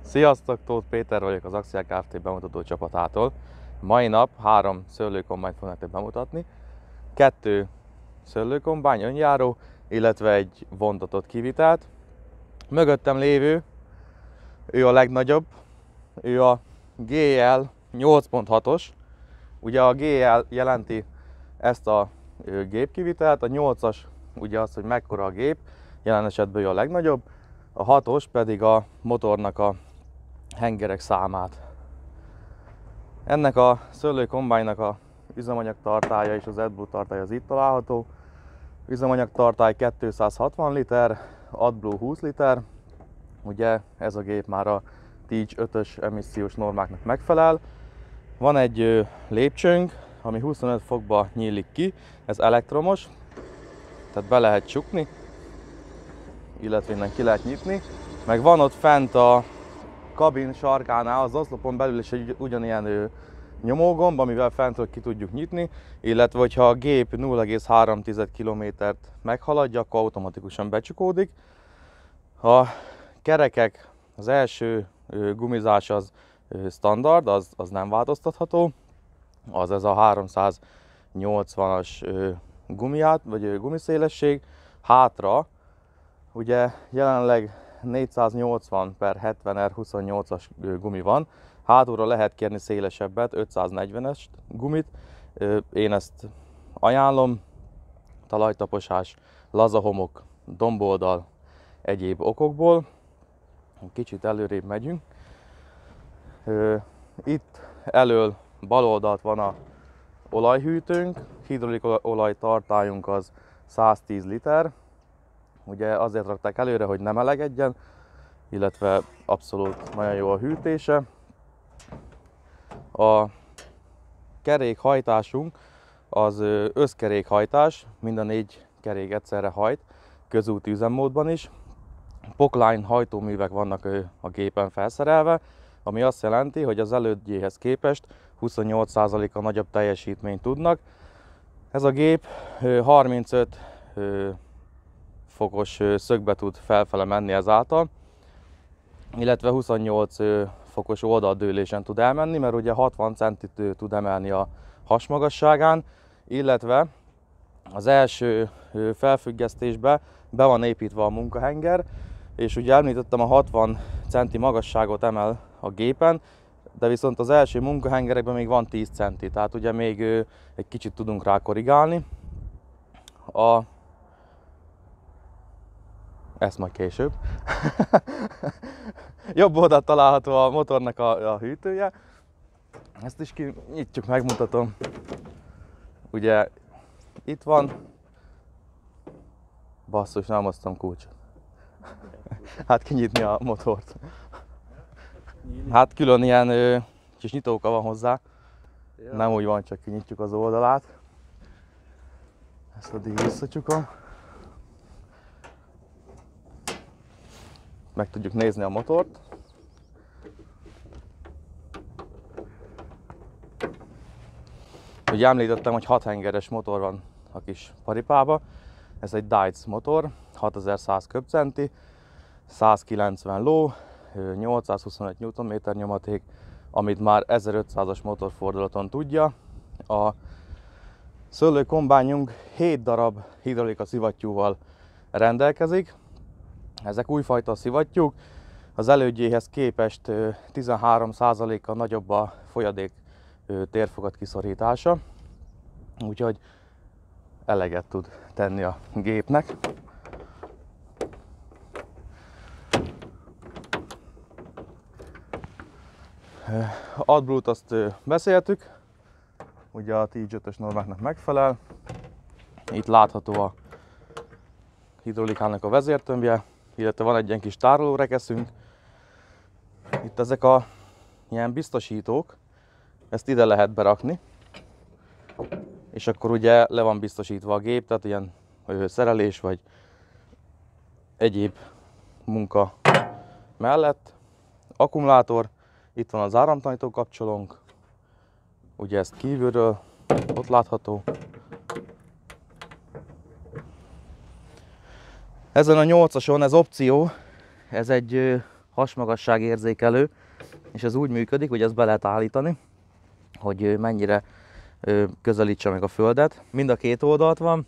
Sziasztok, Tóth Péter vagyok az Axia Kft. bemutató csapatától. Mai nap három szőlőkombányt fognak nektek bemutatni. Kettő szőlőkombány önjáró, illetve egy vontatott kivitelt. Mögöttem lévő, ő a legnagyobb, ő a GL 8.6-os. Ugye a GL jelenti ezt a gépkivitelt, a 8-as ugye az, hogy mekkora a gép, jelen esetben ő a legnagyobb, a hatos pedig a motornak a hengerek számát. Ennek a szőlőkombánynak a üzemanyag tartája és az AdBlue tartály az itt található. Üzemanyag tartály 260 liter, AdBlue 20 liter. Ugye ez a gép már a TIG 5-ös emissziós normáknak megfelel. Van egy lépcsőnk, ami 25 fokba nyílik ki, ez elektromos, tehát be lehet csukni, illetve innen ki lehet nyitni. Meg van ott fent a kabin sarkánál, az oszlopon belül is egy ugyanilyen nyomógomb, amivel fentről ki tudjuk nyitni, illetve hogyha a gép 0,3 kilométert meghaladja, akkor automatikusan becsukódik. A kerekek, az első gumizás az standard, az, az nem változtatható, az ez a 380-as gumiát, vagy gumiszélesség. Hátra Ugye jelenleg 480 per 70 R28-as gumi van, hátulra lehet kérni szélesebbet, 540-es gumit, én ezt ajánlom, talajtaposás, laza homok, domboldal, egyéb okokból. Kicsit előrébb megyünk. Itt elől bal van a olajhűtőnk, hidrolik olajtartályunk az 110 liter, Ugye azért rakták előre, hogy ne melegedjen, illetve abszolút nagyon jó a hűtése. A kerékhajtásunk az összkerékhajtás, mind a négy kerék egyszerre hajt, közúti üzemmódban is. Pokline hajtóművek vannak a gépen felszerelve, ami azt jelenti, hogy az elődjéhez képest 28%-a nagyobb teljesítményt tudnak. Ez a gép 35 fokos szögbe tud felfele menni ezáltal, illetve 28 fokos oldaldőlésen tud elmenni, mert ugye 60 centit tud emelni a hasmagasságán, illetve az első felfüggesztésbe be van építve a munkahenger, és ugye említettem a 60 centi magasságot emel a gépen, de viszont az első munkahengerekben még van 10 centi, tehát ugye még egy kicsit tudunk rá korrigálni. A ezt majd később. Jobb oldalt található a motornak a, a hűtője. Ezt is kinyitjuk, megmutatom. Ugye itt van. Basszus, nem hoztam kulcsot. Hát kinyitni a motort. Hát külön ilyen ö, kis nyitóka van hozzá. Ja. Nem úgy van, csak kinyitjuk az oldalát. Ezt addig visszacsukom. meg tudjuk nézni a motort. Ugye említettem, hogy 6 hengeres motor van a kis paripába. Ez egy Dites motor, 6100 köbcenti, 190 ló, 825 Nm nyomaték, amit már 1500-as motorfordulaton tudja. A szőlőkombányunk 7 darab hidrolika szivattyúval rendelkezik, ezek újfajta szivattyúk, az elődjéhez képest 13 a nagyobb a folyadék térfogat kiszorítása, úgyhogy eleget tud tenni a gépnek. Adblut azt beszéltük, ugye a tg 5 ös normáknak megfelel. Itt látható a hidrolikának a vezértömbje, illetve van egy ilyen kis tárolórekeszünk. Itt ezek a ilyen biztosítók, ezt ide lehet berakni, és akkor ugye le van biztosítva a gép, tehát ilyen szerelés vagy egyéb munka mellett. Akkumulátor, itt van az áramtanító kapcsolónk, ugye ezt kívülről ott látható, Ezen a 8-ason ez opció, ez egy hasmagasság érzékelő, és ez úgy működik, hogy ezt be lehet állítani, hogy mennyire közelítse meg a földet. Mind a két oldalt van,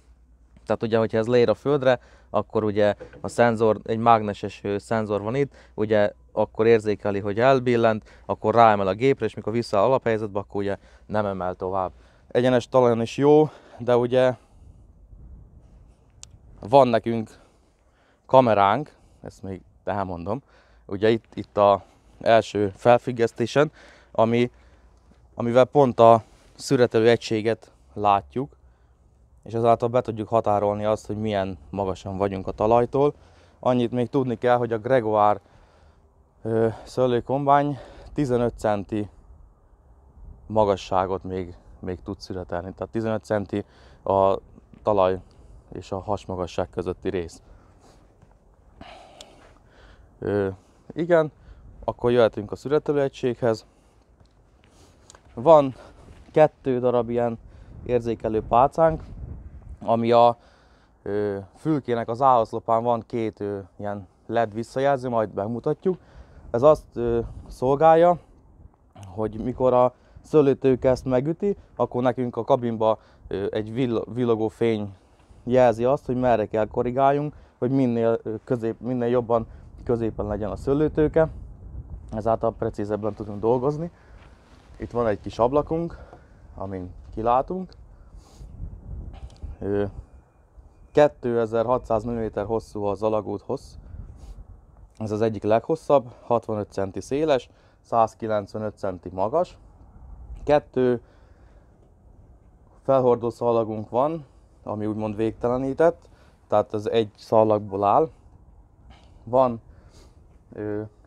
tehát ugye, hogyha ez leér a földre, akkor ugye a szenzor, egy mágneses szenzor van itt, ugye akkor érzékeli, hogy elbillent, akkor ráemel a gépre, és mikor vissza alaphelyzetbe, akkor ugye nem emel tovább. Egyenes talajon is jó, de ugye van nekünk kameránk, ezt még elmondom, ugye itt, itt a első felfüggesztésen, ami, amivel pont a szüretelő egységet látjuk, és azáltal be tudjuk határolni azt, hogy milyen magasan vagyunk a talajtól. Annyit még tudni kell, hogy a Gregoire szőlőkombány 15 centi magasságot még, még tud születelni. Tehát 15 centi a talaj és a hasmagasság közötti rész. Ö, igen, akkor jöhetünk a születőegységhez. Van kettő darab ilyen érzékelő pálcánk, ami a ö, fülkének az áhaszlopán van két ö, ilyen LED visszajelző, majd bemutatjuk. Ez azt ö, szolgálja, hogy mikor a szőlőtőke ezt megüti, akkor nekünk a kabinba ö, egy vill- villogó fény jelzi azt, hogy merre kell korrigáljunk, hogy minél, közép, minél jobban középen legyen a szőlőtőke, ezáltal precízebben tudunk dolgozni. Itt van egy kis ablakunk, amin kilátunk. 2600 mm hosszú az alagút hossz. Ez az egyik leghosszabb, 65 cm széles, 195 cm magas. Kettő felhordó szalagunk van, ami úgymond végtelenített, tehát ez egy szalagból áll. Van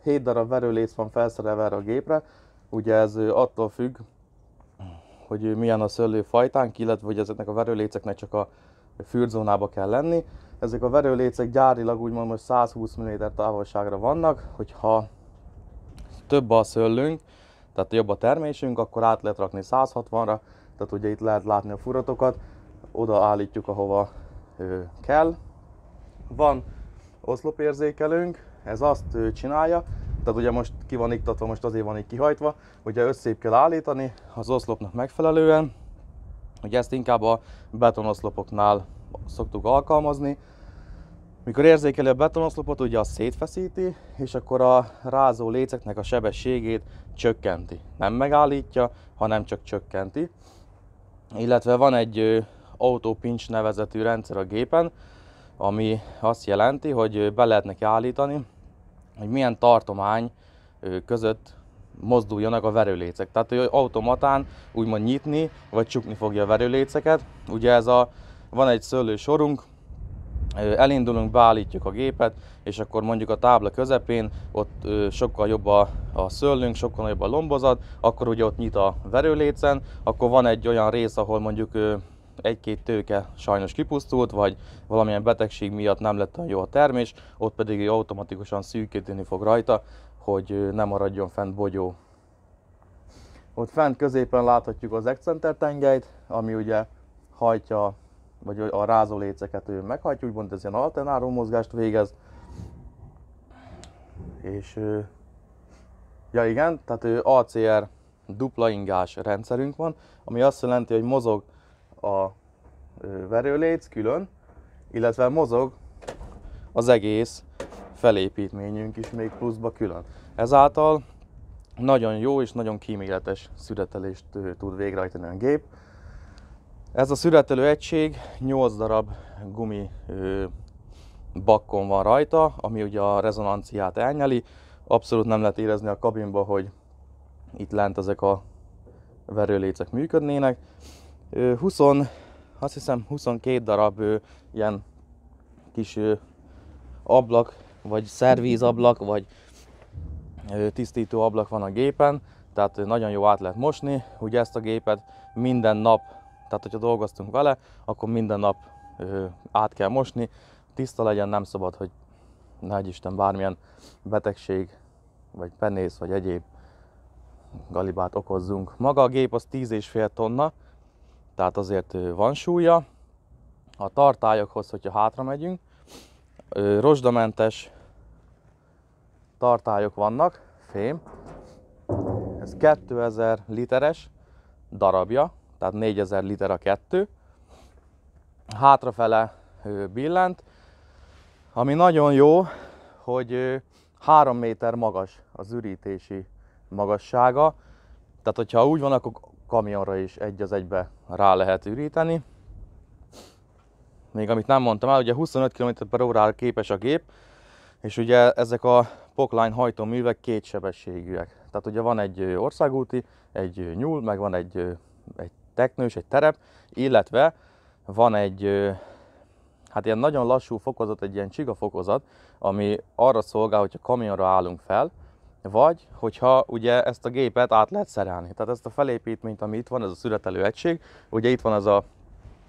7 darab verőléc van felszerelve erre a gépre, ugye ez attól függ, hogy milyen a szőlőfajtánk, illetve hogy ezeknek a verőléceknek csak a fürdzónába kell lenni. Ezek a verőlécek gyárilag úgymond most 120 mm távolságra vannak, hogyha több a szőlőnk, tehát jobb a termésünk, akkor át lehet rakni 160-ra, tehát ugye itt lehet látni a furatokat, oda állítjuk, ahova kell. Van oszlopérzékelőnk, ez azt csinálja, tehát ugye most ki van iktatva, most azért van így kihajtva, ugye összép kell állítani az oszlopnak megfelelően, hogy ezt inkább a betonoszlopoknál szoktuk alkalmazni. Mikor érzékeli a betonoszlopot, ugye az szétfeszíti, és akkor a rázó léceknek a sebességét csökkenti. Nem megállítja, hanem csak csökkenti. Illetve van egy autopinch nevezetű rendszer a gépen, ami azt jelenti, hogy be lehet neki állítani, hogy milyen tartomány között mozduljanak a verőlécek. Tehát, hogy automatán úgymond nyitni, vagy csukni fogja a verőléceket. Ugye ez a, van egy szőlősorunk, elindulunk, beállítjuk a gépet, és akkor mondjuk a tábla közepén ott sokkal jobb a, a szőlünk, sokkal jobb a lombozat, akkor ugye ott nyit a verőlécen, akkor van egy olyan rész, ahol mondjuk egy-két tőke sajnos kipusztult, vagy valamilyen betegség miatt nem lett a jó a termés, ott pedig automatikusan szűkíteni fog rajta, hogy nem maradjon fent bogyó. Ott fent középen láthatjuk az excenter tengelyt, ami ugye hajtja, vagy a léceket ő meghajtja, úgymond ez ilyen alternáró mozgást végez. És, ja igen, tehát ACR dupla ingás rendszerünk van, ami azt jelenti, hogy mozog a verőléc külön, illetve mozog az egész felépítményünk is még pluszba külön. Ezáltal nagyon jó és nagyon kíméletes szüretelést tud végrehajtani a gép. Ez a szüretelő egység 8 darab gumi bakkon van rajta, ami ugye a rezonanciát elnyeli. Abszolút nem lehet érezni a kabinba, hogy itt lent ezek a verőlécek működnének. 20, azt hiszem 22 darab ilyen kis ablak, vagy szervízablak, vagy tisztító ablak van a gépen, tehát nagyon jó át lehet mosni. Ugye ezt a gépet minden nap, tehát hogyha dolgoztunk vele, akkor minden nap át kell mosni, tiszta legyen, nem szabad, hogy nagy Isten bármilyen betegség, vagy penész, vagy egyéb galibát okozzunk. Maga a gép az 10,5 tonna, tehát azért van súlya. A tartályokhoz, hogyha hátra megyünk, rozsdamentes tartályok vannak, fém. Ez 2000 literes darabja, tehát 4000 liter a kettő. Hátrafele billent, ami nagyon jó, hogy 3 méter magas az ürítési magassága. Tehát, hogyha úgy van, akkor kamionra is egy az egybe rá lehet üríteni. Még amit nem mondtam el, ugye 25 km per órára képes a gép, és ugye ezek a pokline hajtóművek kétsebességűek. Tehát ugye van egy országúti, egy nyúl, meg van egy, egy teknős, egy terep, illetve van egy, hát ilyen nagyon lassú fokozat, egy ilyen csiga fokozat, ami arra szolgál, hogyha kamionra állunk fel, vagy hogyha ugye ezt a gépet át lehet szerelni. Tehát ezt a felépítményt, ami itt van, ez a születelő egység, ugye itt van az a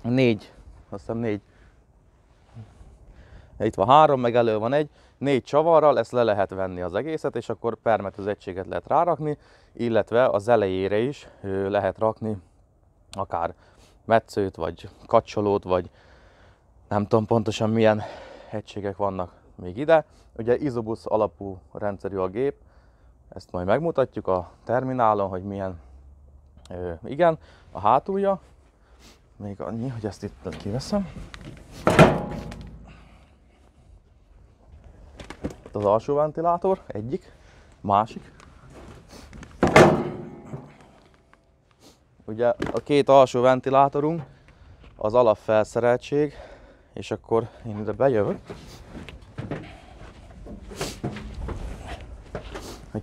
négy, azt hiszem négy, itt van három, meg elő van egy, négy csavarral ezt le lehet venni az egészet, és akkor permet az egységet lehet rárakni, illetve az elejére is lehet rakni akár metszőt, vagy kacsolót, vagy nem tudom pontosan milyen egységek vannak még ide. Ugye izobusz alapú rendszerű a gép, ezt majd megmutatjuk a terminálon, hogy milyen. Ö, igen, a hátulja. Még annyi, hogy ezt itt kiveszem. Itt az alsó ventilátor, egyik, másik. Ugye a két alsó ventilátorunk az alapfelszereltség, és akkor én ide bejövök.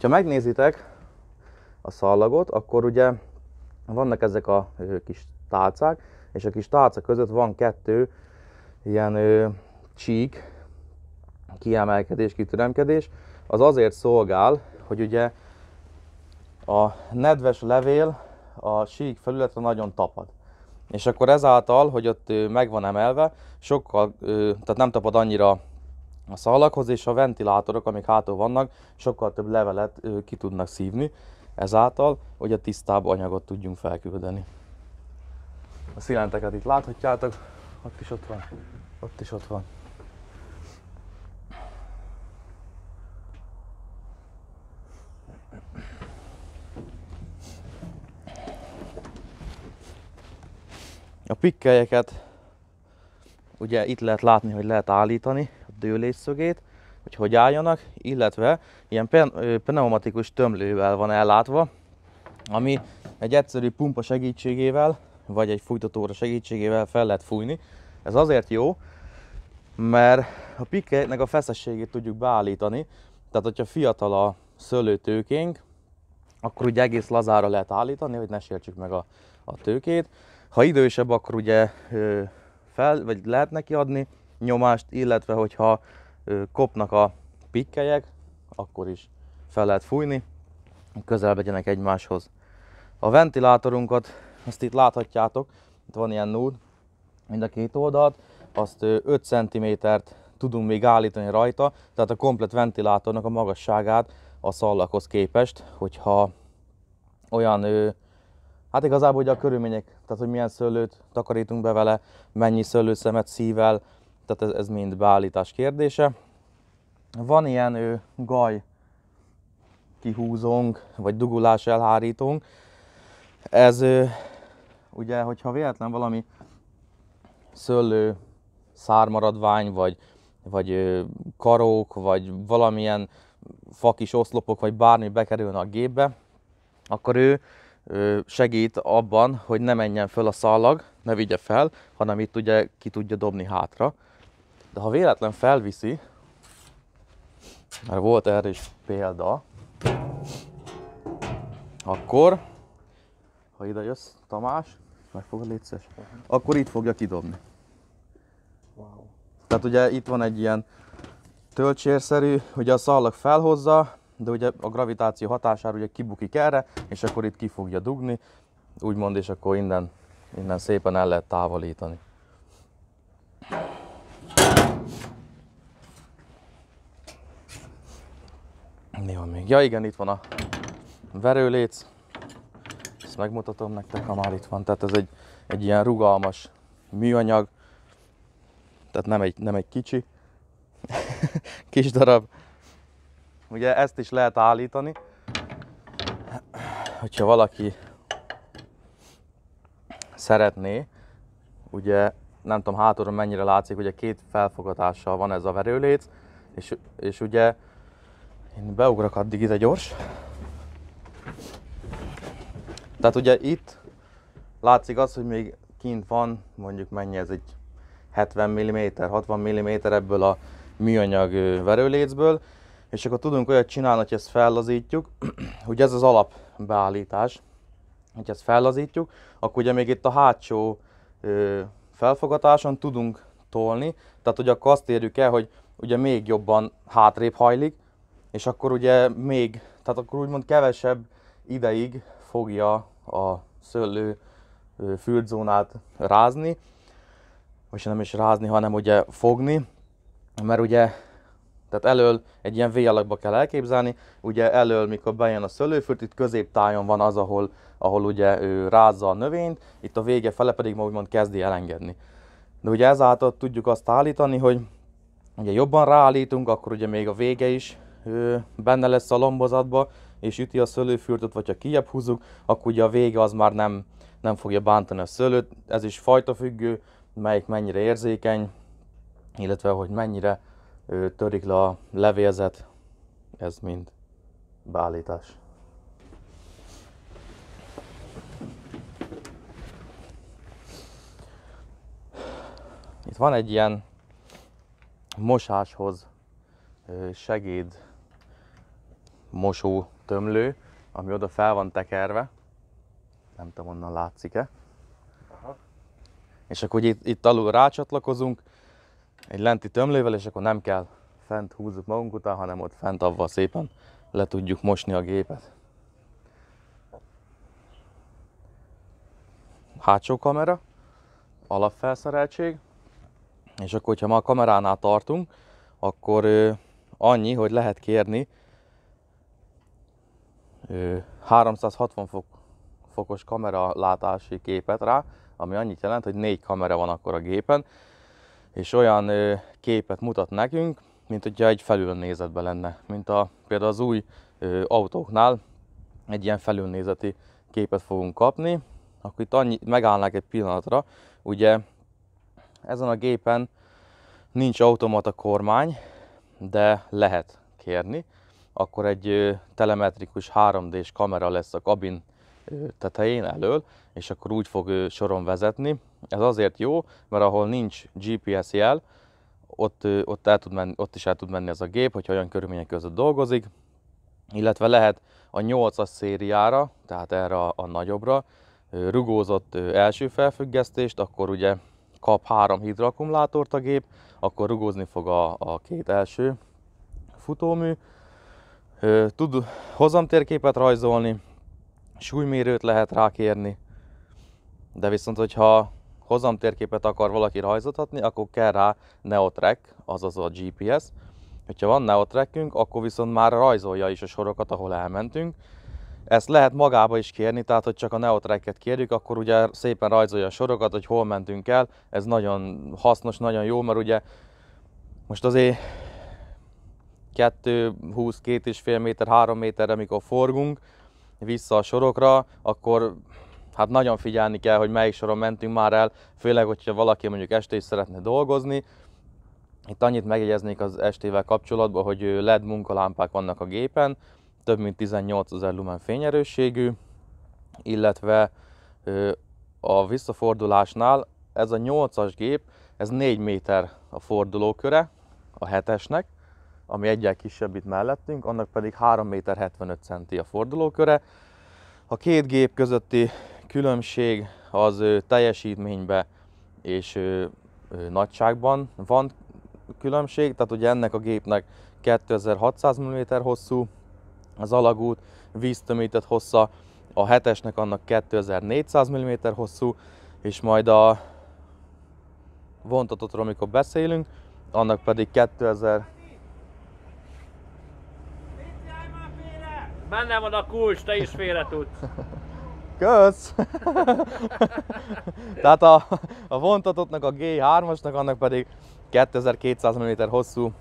Ha megnézitek a szallagot, akkor ugye vannak ezek a kis tálcák, és a kis tálca között van kettő ilyen ö, csík, kiemelkedés, kitüremkedés. Az azért szolgál, hogy ugye a nedves levél a sík felületre nagyon tapad. És akkor ezáltal, hogy ott meg van emelve, sokkal, tehát nem tapad annyira a szalaghoz, és a ventilátorok, amik hátul vannak, sokkal több levelet ki tudnak szívni, ezáltal, hogy a tisztább anyagot tudjunk felküldeni. A szilenteket itt láthatjátok, ott is ott van, ott is ott van. A pikkelyeket ugye itt lehet látni, hogy lehet állítani, dőlésszögét, hogy hogy álljanak, illetve ilyen pneumatikus tömlővel van ellátva, ami egy egyszerű pumpa segítségével, vagy egy fújtatóra segítségével fel lehet fújni. Ez azért jó, mert a pikkelynek a feszességét tudjuk beállítani, tehát hogyha fiatal a szőlőtőkénk, akkor ugye egész lazára lehet állítani, hogy ne sértsük meg a, a tőkét. Ha idősebb, akkor ugye fel, vagy lehet neki adni, nyomást, illetve hogyha kopnak a pikkelyek, akkor is fel lehet fújni, közel legyenek egymáshoz. A ventilátorunkat, azt itt láthatjátok, itt van ilyen nód, mind a két oldalt, azt 5 cm-t tudunk még állítani rajta, tehát a komplet ventilátornak a magasságát a szallakhoz képest, hogyha olyan, hát igazából ugye a körülmények, tehát hogy milyen szőlőt takarítunk be vele, mennyi szőlőszemet szível, tehát ez, ez mind beállítás kérdése. Van ilyen ő, gaj kihúzónk, vagy dugulás elhárítónk. Ez ő, ugye, hogyha véletlen valami szőlő, szármaradvány, vagy, vagy ő, karók, vagy valamilyen fakis oszlopok, vagy bármi bekerülne a gépbe, akkor ő, segít abban, hogy ne menjen föl a szalag, ne vigye fel, hanem itt ugye ki tudja dobni hátra de ha véletlen felviszi, mert volt erre is példa, akkor, ha ide jössz, Tamás, meg fogod létszés, akkor itt fogja kidobni. Wow. Tehát ugye itt van egy ilyen töltsérszerű, ugye a szallag felhozza, de ugye a gravitáció hatására ugye kibukik erre, és akkor itt ki fogja dugni, úgymond, és akkor innen, innen szépen el lehet távolítani. mi van még? Ja igen, itt van a verőléc. Ezt megmutatom nektek, ha már itt van. Tehát ez egy, egy ilyen rugalmas műanyag, tehát nem egy, nem egy kicsi, kis darab. Ugye ezt is lehet állítani, hogyha valaki szeretné, ugye nem tudom hátulról mennyire látszik, hogy a két felfogatással van ez a verőléc, és, és ugye én beugrok addig ide gyors. Tehát ugye itt látszik az, hogy még kint van, mondjuk mennyi ez egy 70 mm, 60 mm ebből a műanyag verőlécből, és akkor tudunk olyat csinálni, hogy ezt fellazítjuk, hogy ez az alapbeállítás, hogy ezt fellazítjuk, akkor ugye még itt a hátsó felfogatáson tudunk tolni, tehát hogy akkor azt érjük el, hogy ugye még jobban hátrébb hajlik, és akkor ugye még, tehát akkor úgymond kevesebb ideig fogja a szőlő füldzónát rázni, vagy nem is rázni, hanem ugye fogni, mert ugye tehát elől egy ilyen V alakba kell elképzelni, ugye elől, mikor bejön a szőlőfürt, itt középtájon van az, ahol, ahol ugye ő rázza a növényt, itt a vége fele pedig ma úgymond kezdi elengedni. De ugye ezáltal tudjuk azt állítani, hogy ugye jobban ráállítunk, akkor ugye még a vége is benne lesz a lombozatba, és üti a szőlőfürtöt, vagy ha kijebb húzzuk, akkor ugye a vége az már nem, nem fogja bántani a szőlőt. Ez is fajta függő, melyik mennyire érzékeny, illetve hogy mennyire törik le a levélzet, ez mind beállítás. Itt van egy ilyen mosáshoz segéd mosó tömlő, ami oda fel van tekerve. Nem tudom, onnan látszik-e. Aha. És akkor itt, itt alul rácsatlakozunk egy lenti tömlővel, és akkor nem kell fent húzzuk magunk után, hanem ott fent avval szépen le tudjuk mosni a gépet. Hátsó kamera, alapfelszereltség, és akkor, hogyha ma a kameránál tartunk, akkor annyi, hogy lehet kérni 360 fok, fokos kamera látási képet rá, ami annyit jelent, hogy négy kamera van akkor a gépen, és olyan képet mutat nekünk, mint hogyha egy felülnézetben lenne. Mint a, például az új autóknál egy ilyen felülnézeti képet fogunk kapni, akkor itt annyi, megállnák egy pillanatra, ugye ezen a gépen nincs automata kormány, de lehet kérni akkor egy telemetrikus 3D-s kamera lesz a kabin tetején elől, és akkor úgy fog soron vezetni. Ez azért jó, mert ahol nincs GPS jel, ott, ott, el tud menni, ott is el tud menni ez a gép, hogyha olyan körülmények között dolgozik, illetve lehet a 8-as szériára, tehát erre a, a nagyobbra, rugózott első felfüggesztést, akkor ugye kap három hidroakkumulátort a gép, akkor rugózni fog a, a két első futómű, Tud hozamtérképet rajzolni, súlymérőt lehet rákérni, de viszont, hogyha hozamtérképet akar valaki rajzolhatni, akkor kell rá Neotrack, azaz a GPS. Hogyha van Neotrackünk, akkor viszont már rajzolja is a sorokat, ahol elmentünk. Ezt lehet magába is kérni, tehát hogy csak a Neotrack-et kérjük, akkor ugye szépen rajzolja a sorokat, hogy hol mentünk el. Ez nagyon hasznos, nagyon jó, mert ugye most azért kettő, 20 két és fél méter, három méterre, amikor forgunk vissza a sorokra, akkor hát nagyon figyelni kell, hogy melyik soron mentünk már el, főleg, hogyha valaki mondjuk este is szeretne dolgozni. Itt annyit megjegyeznék az estével kapcsolatban, hogy LED munkalámpák vannak a gépen, több mint 18 ezer lumen fényerősségű, illetve a visszafordulásnál ez a 8-as gép, ez 4 méter a fordulóköre a hetesnek, ami egyel kisebb itt mellettünk, annak pedig 3 méter 75 centi a fordulóköre. A két gép közötti különbség az teljesítménybe és nagyságban van különbség, tehát ugye ennek a gépnek 2600 mm hosszú az alagút, víztömített hossza, a hetesnek annak 2400 mm hosszú, és majd a vontatottról, amikor beszélünk, annak pedig 2000 Benne van a kulcs, te is félre tudsz. Kösz! Tehát a, a vontatottnak, a G3-asnak, annak pedig 2200 mm hosszú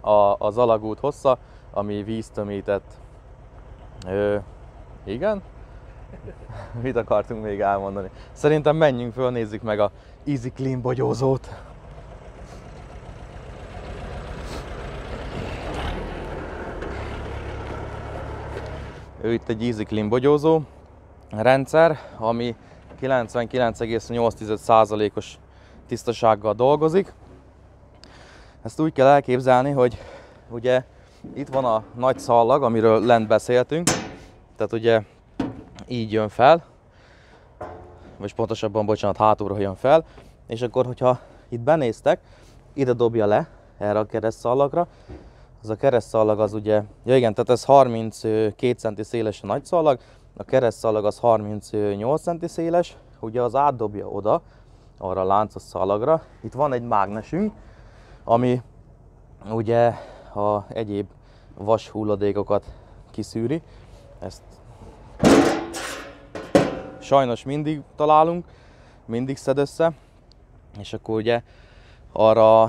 a, az alagút hossza, ami víztömített. Ö, igen? Mit akartunk még elmondani? Szerintem menjünk föl, nézzük meg a Easy Clean bogyózót. Ő itt egy easy clean bogyózó rendszer, ami 99,8%-os tisztasággal dolgozik. Ezt úgy kell elképzelni, hogy ugye itt van a nagy szallag, amiről lent beszéltünk, tehát ugye így jön fel, vagy pontosabban, bocsánat, hátulra jön fel, és akkor, hogyha itt benéztek, ide dobja le, erre a kereszt szallagra, ez a keresztszalag az ugye, ja igen, tehát ez 32 cm széles a nagy szalag, a keresztszalag az 38 cm széles, ugye az átdobja oda, arra a láncos szalagra. Itt van egy mágnesünk, ami ugye a egyéb vas hulladékokat kiszűri. Ezt sajnos mindig találunk, mindig szed össze, és akkor ugye arra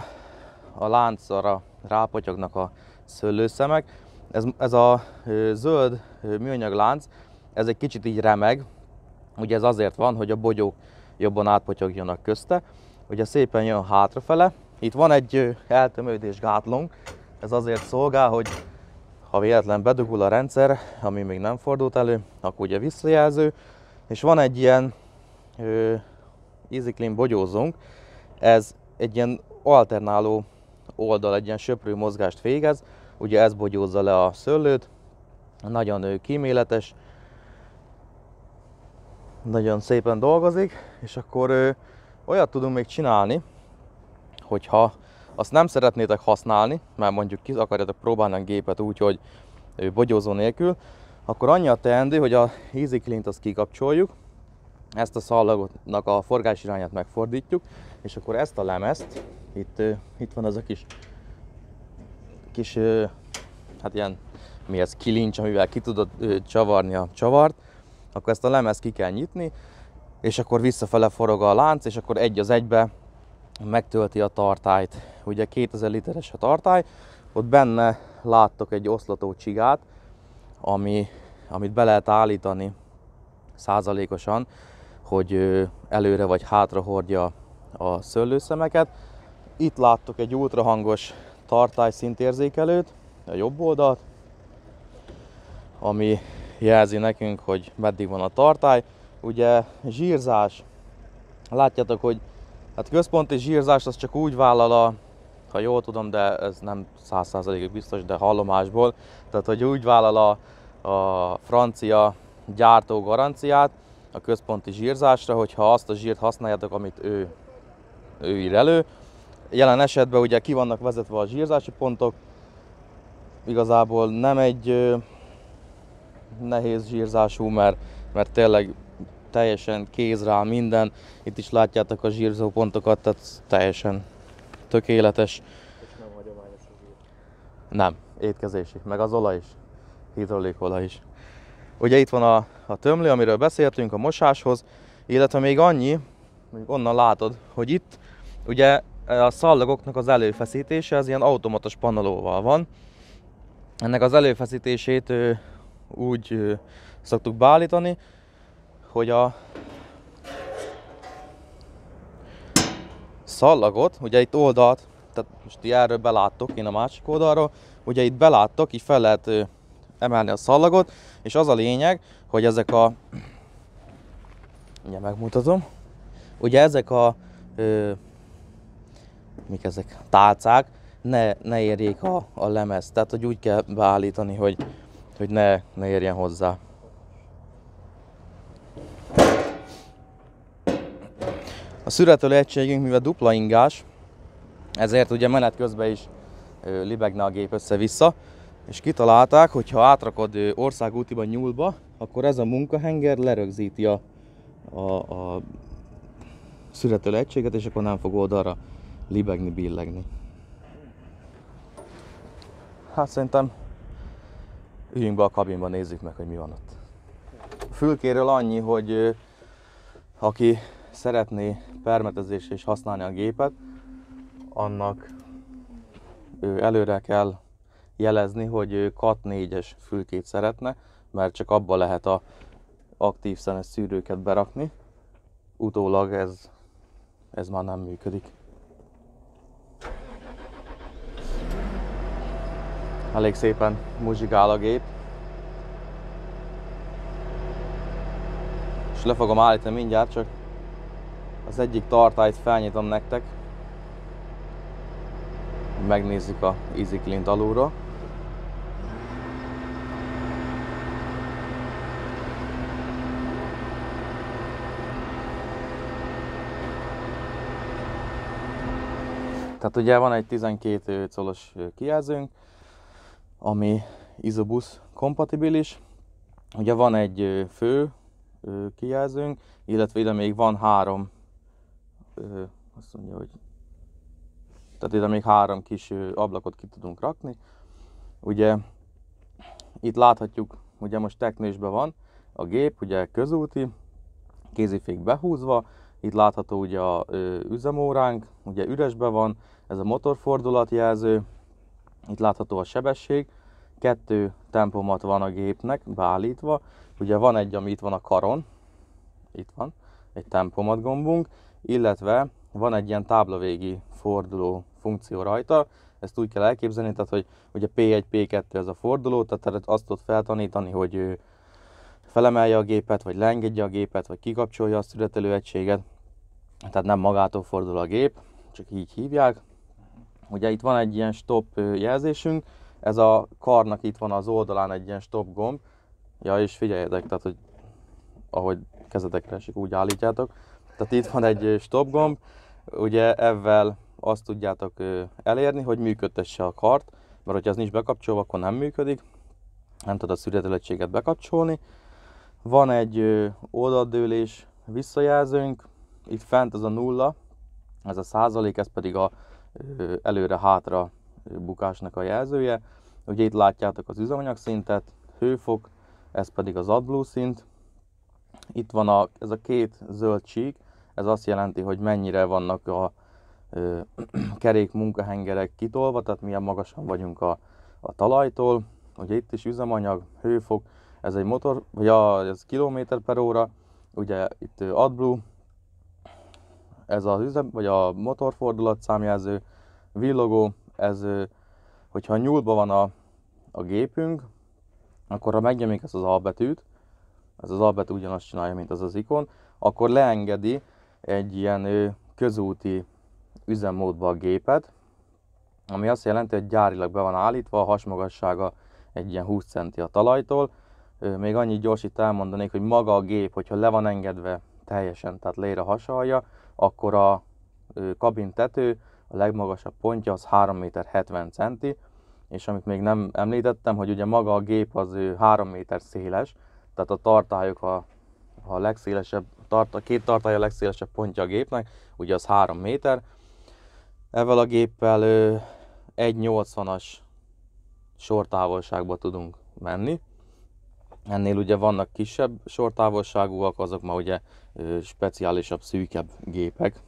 a láncra rápotyognak a szőlőszemek. Ez, ez a zöld műanyag lánc, ez egy kicsit így remeg, ugye ez azért van, hogy a bogyók jobban átpotyogjanak közte. Ugye szépen jön hátrafele, itt van egy eltömődés gátlónk, ez azért szolgál, hogy ha véletlen bedugul a rendszer, ami még nem fordult elő, akkor ugye visszajelző, és van egy ilyen ö, clean bogyózónk, ez egy ilyen alternáló oldal, egy ilyen söprő mozgást végez, ugye ez bogyózza le a szőlőt, nagyon kíméletes, nagyon szépen dolgozik, és akkor ő, olyat tudunk még csinálni, hogyha azt nem szeretnétek használni, mert mondjuk ki akarjátok próbálni a gépet úgy, hogy ő bogyózó nélkül, akkor annyi a teendő, hogy a easy clean-t azt kikapcsoljuk, ezt a szallagotnak a forgás irányát megfordítjuk, és akkor ezt a lemezt, itt, itt van ez a kis kis, hát ilyen, mi ez, kilincs, amivel ki tudod csavarni a csavart, akkor ezt a lemezt ki kell nyitni, és akkor visszafele forog a lánc, és akkor egy az egybe megtölti a tartályt. Ugye 2000 literes a tartály, ott benne láttok egy oszlató csigát, ami, amit be lehet állítani százalékosan, hogy előre vagy hátra hordja a szőlőszemeket. Itt láttok egy ultrahangos tartály szintérzékelőt, a jobb oldalt, ami jelzi nekünk, hogy meddig van a tartály. Ugye zsírzás, látjátok, hogy hát központi zsírzás az csak úgy vállal a, ha jól tudom, de ez nem 100%-ig biztos, de hallomásból, tehát hogy úgy vállal a, a francia gyártó garanciát a központi zsírzásra, hogyha azt a zsírt használjátok, amit ő, ő ír elő, Jelen esetben ugye ki vannak vezetve a zsírzási pontok, igazából nem egy nehéz zsírzású, mert, mert tényleg teljesen kézrá minden. Itt is látjátok a zsírzó pontokat, tehát teljesen tökéletes. És nem hagyományos a zsír. Nem, étkezési, meg az olaj is, hidrolékolaj is. Ugye itt van a, a tömlő, amiről beszéltünk a mosáshoz, illetve még annyi, onnan látod, hogy itt ugye a szallagoknak az előfeszítése az ilyen automatos panelóval van. Ennek az előfeszítését úgy szoktuk beállítani, hogy a szallagot, ugye itt oldalt, tehát most ti erről beláttok, én a másik oldalról, ugye itt beláttok, így fel lehet emelni a szallagot, és az a lényeg, hogy ezek a, ugye megmutatom, ugye ezek a ö, mik ezek, tálcák, ne, ne érjék a, a lemez. Tehát, hogy úgy kell beállítani, hogy, hogy ne, ne érjen hozzá. A szüretelő egységünk, mivel dupla ingás, ezért ugye menet közben is libegne a gép össze-vissza, és kitalálták, hogy ha átrakod országútiba nyúlba, akkor ez a munkahenger lerögzíti a, a, a szüretelő egységet, és akkor nem fog oldalra libegni, billegni. Hát szerintem üljünk be a kabinba, nézzük meg, hogy mi van ott. A fülkéről annyi, hogy aki szeretné permetezésre is használni a gépet, annak előre kell jelezni, hogy kat 4-es fülkét szeretne, mert csak abba lehet a aktív szenes szűrőket berakni. Utólag ez, ez már nem működik. Elég szépen muzsigál a gép. És le fogom állítani mindjárt, csak az egyik tartályt felnyitom nektek. Megnézzük a Clean alulról. Tehát ugye van egy 12 colos kijelzőnk, ami izobusz kompatibilis. Ugye van egy fő kijelzőnk, illetve ide még van három, azt mondja, hogy tehát ide még három kis ablakot ki tudunk rakni. Ugye itt láthatjuk, ugye most teknősben van a gép, ugye közúti, kézifék behúzva, itt látható ugye a üzemóránk, ugye üresbe van, ez a motorfordulatjelző, itt látható a sebesség, kettő tempomat van a gépnek beállítva, ugye van egy, ami itt van a karon, itt van, egy tempomat gombunk, illetve van egy ilyen táblavégi forduló funkció rajta, ezt úgy kell elképzelni, tehát hogy ugye P1, P2 ez a forduló, tehát azt tud feltanítani, hogy felemelje a gépet, vagy leengedje a gépet, vagy kikapcsolja a egységet, tehát nem magától fordul a gép, csak így hívják, Ugye itt van egy ilyen stop jelzésünk, ez a karnak itt van az oldalán egy ilyen stop gomb. Ja, és figyeljetek, tehát, hogy ahogy kezetekre esik, úgy állítjátok. Tehát itt van egy stop gomb, ugye ezzel azt tudjátok elérni, hogy működtesse a kart, mert hogyha ez nincs bekapcsolva, akkor nem működik, nem tudod a szüretelőtséget bekapcsolni. Van egy oldaldőlés visszajelzőnk, itt fent ez a nulla, ez a százalék, ez pedig a előre-hátra bukásnak a jelzője. Ugye itt látjátok az üzemanyag szintet, hőfok, ez pedig az AdBlue szint. Itt van a, ez a két zöld csík, ez azt jelenti, hogy mennyire vannak a ö, kerék munkahengerek kitolva, tehát milyen magasan vagyunk a, a talajtól. Ugye itt is üzemanyag, hőfok, ez egy motor, vagy a, ez kilométer per óra, ugye itt AdBlue, ez az üzem, vagy a motorfordulat számjelző, villogó, ez, hogyha nyúlva van a, a gépünk, akkor ha megnyomjuk ezt az albetűt, ez az albetű ugyanazt csinálja, mint az az ikon, akkor leengedi egy ilyen közúti üzemmódba a gépet, ami azt jelenti, hogy gyárilag be van állítva, a hasmagassága egy ilyen 20 centi a talajtól. Még annyit gyorsít elmondanék, hogy maga a gép, hogyha le van engedve teljesen, tehát lére hasalja, akkor a kabin tető, a legmagasabb pontja az 3 méter 70 centi, és amit még nem említettem, hogy ugye maga a gép az 3 méter széles, tehát a tartályok a, a legszélesebb, tart, a két tartály a legszélesebb pontja a gépnek, ugye az 3 méter. Ezzel a géppel 1,80-as sortávolságba tudunk menni. Ennél ugye vannak kisebb sortávolságúak, azok már ugye speciálisabb, szűkebb gépek.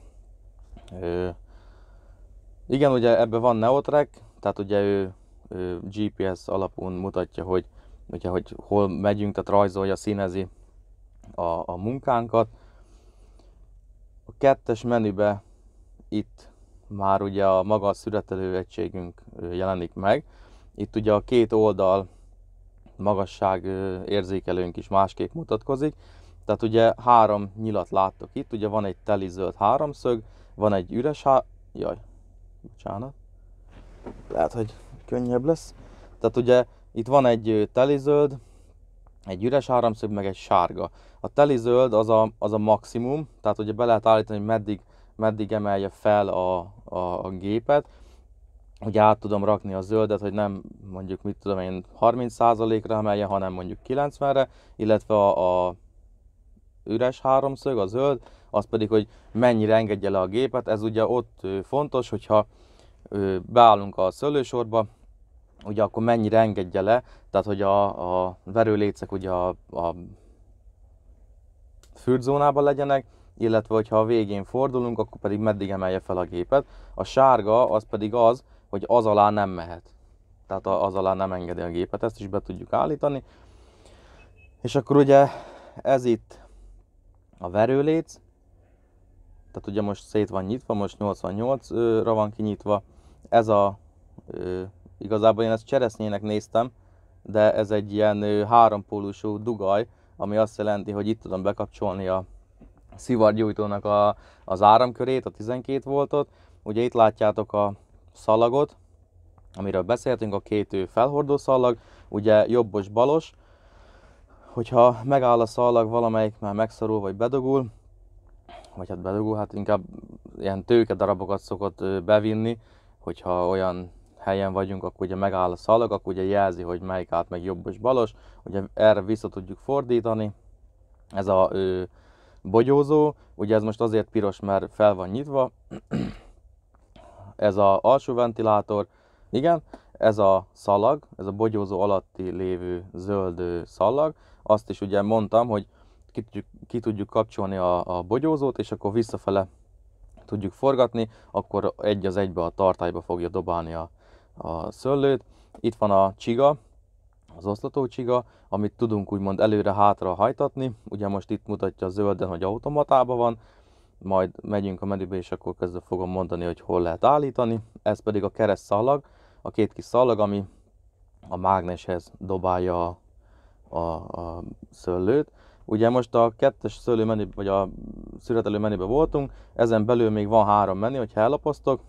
Igen, ugye ebben van neotrek, tehát ugye ő GPS alapon mutatja, hogy, ugye, hogy hol megyünk, tehát rajzolja, színezi a, a munkánkat. A kettes menübe itt már ugye a maga szüretelő egységünk jelenik meg. Itt ugye a két oldal magasság érzékelőnk is másképp mutatkozik, tehát ugye három nyilat láttok itt, ugye van egy teli zöld háromszög, van egy üres há... Jaj, bocsánat. Lehet, hogy könnyebb lesz. Tehát ugye itt van egy teli zöld, egy üres háromszög, meg egy sárga. A teli zöld az a, az a maximum, tehát ugye be lehet állítani, hogy meddig, meddig emelje fel a, a, a gépet, hogy át tudom rakni a zöldet, hogy nem mondjuk mit tudom én 30%-ra emelje, hanem mondjuk 90-re, illetve a, a üres háromszög, a zöld, az pedig, hogy mennyire engedje le a gépet. Ez ugye ott fontos, hogyha beállunk a szőlősorba, ugye akkor mennyire engedje le, tehát hogy a, a verőlécek ugye a, a fürdzónában legyenek, illetve hogyha a végén fordulunk, akkor pedig meddig emelje fel a gépet. A sárga az pedig az, hogy az alá nem mehet. Tehát az alá nem engedi a gépet, ezt is be tudjuk állítani. És akkor ugye ez itt a verőléc, tehát ugye most szét van nyitva, most 88-ra van kinyitva. Ez a, igazából én ezt cseresznyének néztem, de ez egy ilyen hárompólusú dugaj, ami azt jelenti, hogy itt tudom bekapcsolni a szivargyújtónak a, az áramkörét, a 12 voltot. Ugye itt látjátok a szalagot, amiről beszéltünk, a két felhordó szalag, ugye jobbos-balos, hogyha megáll a szalag, valamelyik már megszorul, vagy bedogul, vagy hát bedugul, hát inkább ilyen tőke darabokat szokott bevinni, hogyha olyan helyen vagyunk, akkor ugye megáll a szalag, akkor ugye jelzi, hogy melyik át, meg jobbos balos, ugye erre vissza tudjuk fordítani, ez a ö, bogyózó, ugye ez most azért piros, mert fel van nyitva, ez a alsó ventilátor, igen, ez a szalag, ez a bogyózó alatti lévő zöld szalag, azt is ugye mondtam, hogy ki tudjuk, ki tudjuk kapcsolni a, a bogyózót, és akkor visszafele tudjuk forgatni, akkor egy az egybe a tartályba fogja dobálni a, a szöllőt. Itt van a csiga, az oszlató csiga, amit tudunk úgymond előre-hátra hajtatni. Ugye most itt mutatja a zölden, hogy automatában van, majd megyünk a medibe, és akkor kezdve fogom mondani, hogy hol lehet állítani. Ez pedig a kereszt szalag, a két kis szalag, ami a mágneshez dobálja a, a, a szőlőt. Ugye most a kettes szőlő menü, vagy a szüretelő menüben voltunk, ezen belül még van három menü, hogyha ellapoztok,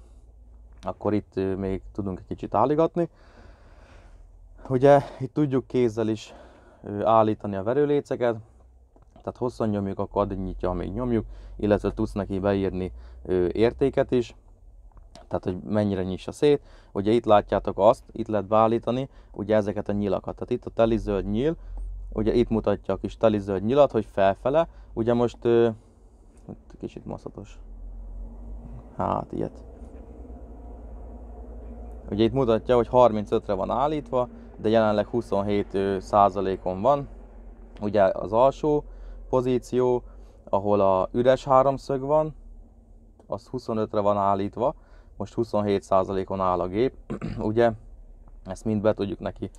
akkor itt még tudunk egy kicsit álligatni. Ugye itt tudjuk kézzel is állítani a verőléceket, tehát hosszan nyomjuk, akkor addig nyitja, amíg nyomjuk, illetve tudsz neki beírni értéket is, tehát hogy mennyire nyissa szét. Ugye itt látjátok azt, itt lehet beállítani ugye ezeket a nyilakat. Tehát itt a telizöld nyíl, ugye itt mutatja a kis telizöld nyilat, hogy felfele. Ugye most ö, hát kicsit maszatos. Hát ilyet. Ugye itt mutatja, hogy 35-re van állítva, de jelenleg 27 százalékon van. Ugye az alsó pozíció, ahol a üres háromszög van, az 25-re van állítva, most 27%-on áll a gép, ugye? Ezt mind be tudjuk neki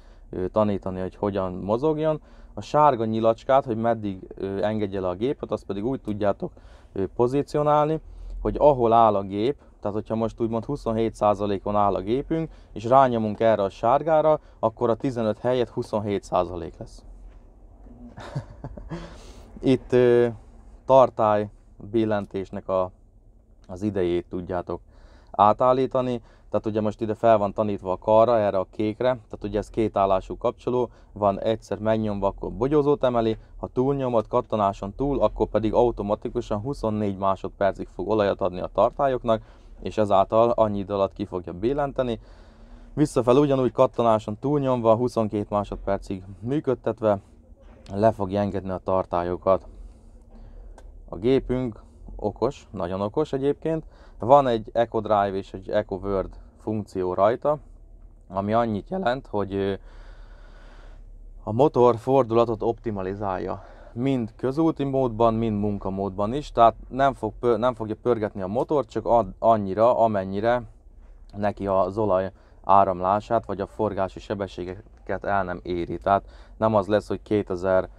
tanítani, hogy hogyan mozogjon. A sárga nyilacskát, hogy meddig engedje le a gépet, azt pedig úgy tudjátok pozícionálni, hogy ahol áll a gép, tehát hogyha most úgymond 27%-on áll a gépünk, és rányomunk erre a sárgára, akkor a 15 helyet 27% lesz. Itt tartály billentésnek a, az idejét tudjátok átállítani, tehát ugye most ide fel van tanítva a karra, erre a kékre, tehát ugye ez két állású kapcsoló, van egyszer megnyomva, akkor bogyózót emeli, ha túlnyomod kattanáson túl, akkor pedig automatikusan 24 másodpercig fog olajat adni a tartályoknak, és ezáltal annyi idő alatt ki fogja billenteni. Visszafel ugyanúgy kattanáson túlnyomva, 22 másodpercig működtetve, le fogja engedni a tartályokat. A gépünk okos, nagyon okos egyébként, van egy Eco Drive és egy Eco Word funkció rajta, ami annyit jelent, hogy a motor fordulatot optimalizálja mind közúti módban, mind munkamódban is, tehát nem, fog, nem fogja pörgetni a motor, csak ad, annyira, amennyire neki az olaj áramlását, vagy a forgási sebességeket el nem éri. Tehát nem az lesz, hogy 2000,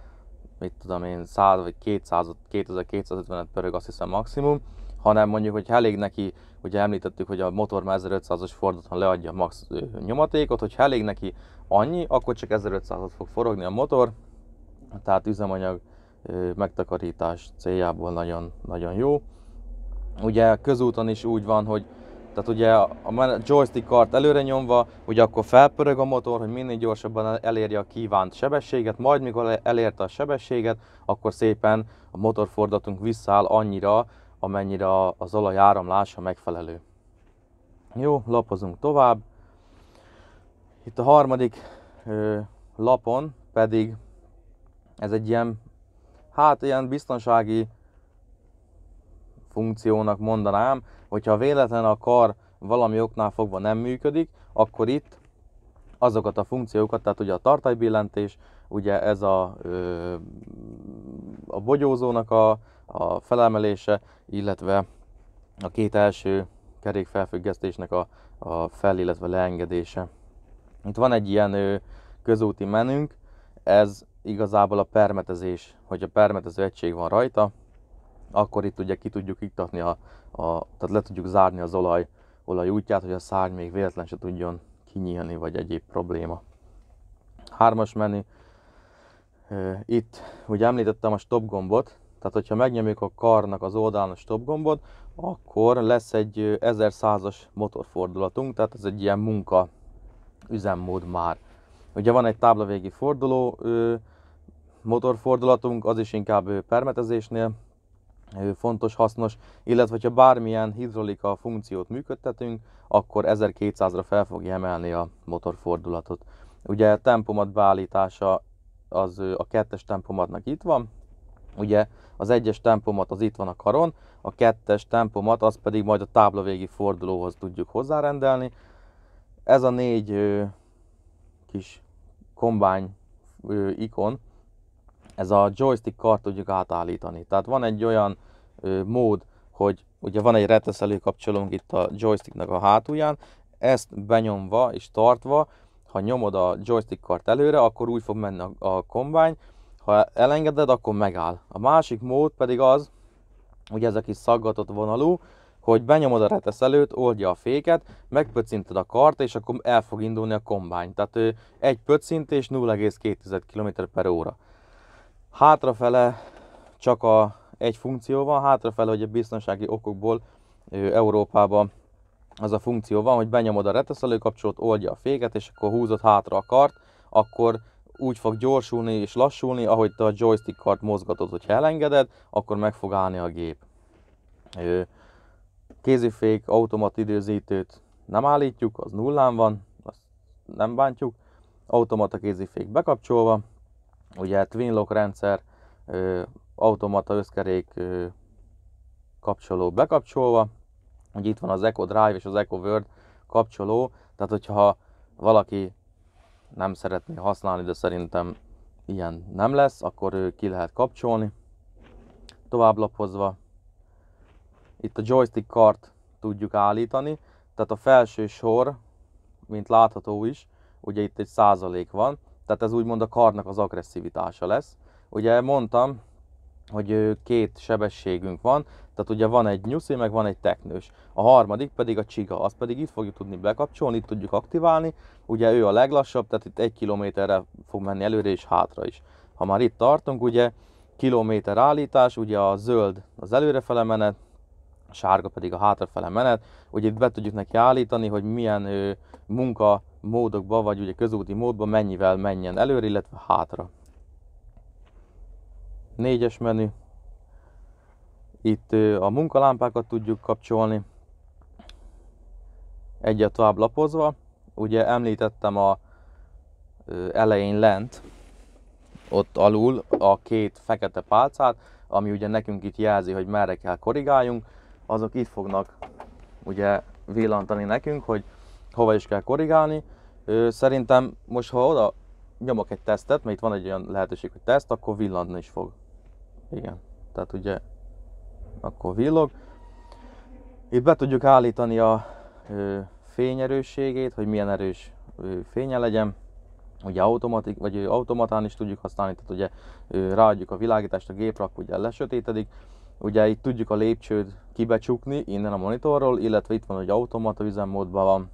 mit tudom én, 100 vagy 200, 2250-et pörög azt hiszem maximum, hanem mondjuk, hogy elég neki, ugye említettük, hogy a motor már 1500-as Fordon leadja max nyomatékot, hogy elég neki annyi, akkor csak 1500-ot fog forogni a motor, tehát üzemanyag megtakarítás céljából nagyon, nagyon jó. Ugye közúton is úgy van, hogy tehát ugye a joystick kart előre nyomva, ugye akkor felpörög a motor, hogy minél gyorsabban elérje a kívánt sebességet, majd mikor elérte a sebességet, akkor szépen a motorfordatunk visszáll annyira, amennyire az olaj áramlása megfelelő. Jó, lapozunk tovább. Itt a harmadik ö, lapon pedig ez egy ilyen, hát ilyen biztonsági funkciónak mondanám, hogyha véletlen a kar valami oknál fogva nem működik, akkor itt azokat a funkciókat, tehát ugye a tartálybillentés, ugye ez a, a bogyózónak a, a felemelése, illetve a két első kerék felfüggesztésnek a, a fel, illetve leengedése. Itt van egy ilyen közúti menünk, ez igazából a permetezés, hogy a permetező egység van rajta, akkor itt ugye ki tudjuk iktatni, a, a, tehát le tudjuk zárni az olaj, olaj útját, hogy a szárny még véletlen se tudjon kinyílni, vagy egyéb probléma. Hármas menü, itt ugye említettem a stop gombot, tehát hogyha megnyomjuk a karnak az oldalán a stop gombot, akkor lesz egy 1100-as motorfordulatunk, tehát ez egy ilyen munka üzemmód már. Ugye van egy táblavégi forduló motorfordulatunk, az is inkább permetezésnél fontos, hasznos, illetve ha bármilyen hidrolika funkciót működtetünk, akkor 1200-ra fel fogja emelni a motorfordulatot. Ugye a tempomat beállítása az a kettes tempomatnak itt van, ugye az egyes tempomat az itt van a karon, a kettes tempomat az pedig majd a tábla végi fordulóhoz tudjuk hozzárendelni. Ez a négy kis kombány ikon, ez a joystick kar tudjuk átállítani. Tehát van egy olyan mód, hogy ugye van egy reteszelő kapcsolónk itt a joysticknak a hátulján, ezt benyomva és tartva ha nyomod a joystick kart előre, akkor úgy fog menni a, a kombány, ha elengeded, akkor megáll. A másik mód pedig az, hogy ez a kis szaggatott vonalú, hogy benyomod a retesz előtt, oldja a féket, megpöccinted a kart, és akkor el fog indulni a kombány. Tehát ő egy pöccint és 0,2 km per óra. Hátrafele csak a egy funkció van, hátrafele, hogy a biztonsági okokból Európában az a funkció van, hogy benyomod a reteszelő kapcsolót, oldja a féket, és akkor húzod hátra a kart, akkor úgy fog gyorsulni és lassulni, ahogy te a joystick kart mozgatod, hogyha elengeded, akkor meg fog állni a gép. Kézifék, automat időzítőt nem állítjuk, az nullán van, azt nem bántjuk. Automata kézifék bekapcsolva, ugye twin lock rendszer, automata összkerék kapcsoló bekapcsolva, hogy itt van az Eco Drive és az Eco Word kapcsoló, tehát hogyha valaki nem szeretné használni, de szerintem ilyen nem lesz, akkor ki lehet kapcsolni. Tovább lapozva, itt a joystick kart tudjuk állítani, tehát a felső sor, mint látható is, ugye itt egy százalék van, tehát ez úgymond a karnak az agresszivitása lesz. Ugye mondtam, hogy két sebességünk van, tehát ugye van egy nyuszi, meg van egy teknős. A harmadik pedig a csiga, azt pedig itt fogjuk tudni bekapcsolni, itt tudjuk aktiválni, ugye ő a leglassabb, tehát itt egy kilométerre fog menni előre és hátra is. Ha már itt tartunk, ugye kilométer állítás, ugye a zöld az előrefele menet, a sárga pedig a hátrafele menet, ugye itt be tudjuk neki állítani, hogy milyen ő, munka módokba, vagy ugye közúti módba mennyivel menjen előre, illetve hátra négyes menü, itt a munkalámpákat tudjuk kapcsolni, egyet tovább lapozva. Ugye említettem a elején lent, ott alul a két fekete pálcát, ami ugye nekünk itt jelzi, hogy merre kell korrigáljunk, azok itt fognak ugye villantani nekünk, hogy hova is kell korrigálni. Szerintem most, ha oda nyomok egy tesztet, mert itt van egy olyan lehetőség, hogy teszt, akkor villantni is fog. Igen, tehát ugye akkor villog. Itt be tudjuk állítani a ö, hogy milyen erős ö, fénye legyen. Ugye automatik, vagy automatán is tudjuk használni, tehát ugye ö, ráadjuk a világítást a gépre, akkor ugye lesötétedik. Ugye itt tudjuk a lépcsőt kibecsukni innen a monitorról, illetve itt van, hogy automata üzemmódban van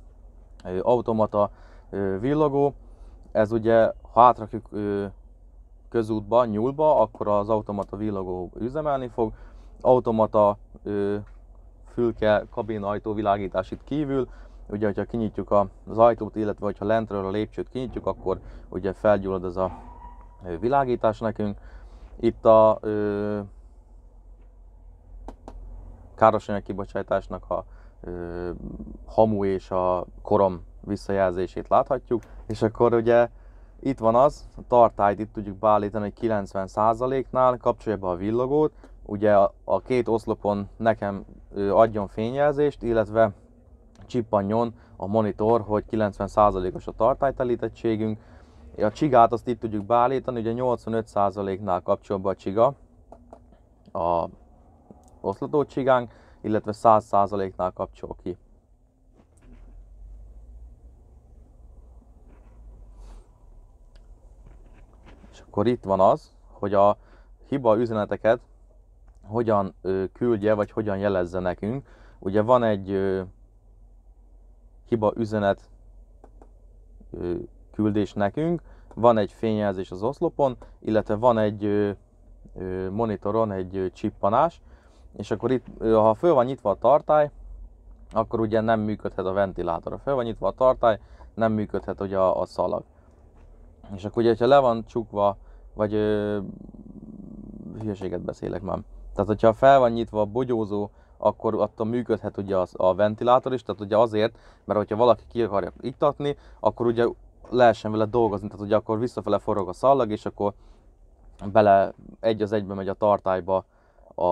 ö, automata ö, villogó. Ez ugye, ha átrakjuk ö, közútba, nyúlba, akkor az automata villogó üzemelni fog, automata ö, fülke, kabin ajtó világítás itt kívül, ugye, hogyha kinyitjuk az ajtót, illetve hogyha lentről a lépcsőt kinyitjuk, akkor ugye felgyullad ez a világítás nekünk. Itt a ö, károsanyag kibocsátásnak a ö, hamu és a korom visszajelzését láthatjuk, és akkor ugye itt van az, a tartályt itt tudjuk beállítani 90%-nál, kapcsolja be a villogót, ugye a, a két oszlopon nekem ő, adjon fényjelzést, illetve csippanjon a monitor, hogy 90%-os a tartálytelítettségünk. A csigát azt itt tudjuk beállítani, ugye 85%-nál kapcsol be a csiga, a oszlató csigánk, illetve 100%-nál kapcsol ki. akkor itt van az, hogy a hiba üzeneteket hogyan küldje, vagy hogyan jelezze nekünk. Ugye van egy hiba üzenet küldés nekünk, van egy fényjelzés az oszlopon, illetve van egy monitoron egy csippanás, és akkor itt, ha föl van nyitva a tartály, akkor ugye nem működhet a ventilátor. Ha föl van nyitva a tartály, nem működhet ugye a, a szalag. És akkor ugye, ha le van csukva vagy ö, hülyeséget beszélek már. Tehát, hogyha fel van nyitva a bogyózó, akkor attól működhet ugye az, a ventilátor is, tehát ugye azért, mert hogyha valaki ki akarja iktatni, akkor ugye lehessen vele dolgozni, tehát ugye akkor visszafele forog a szallag, és akkor bele egy az egybe megy a tartályba a,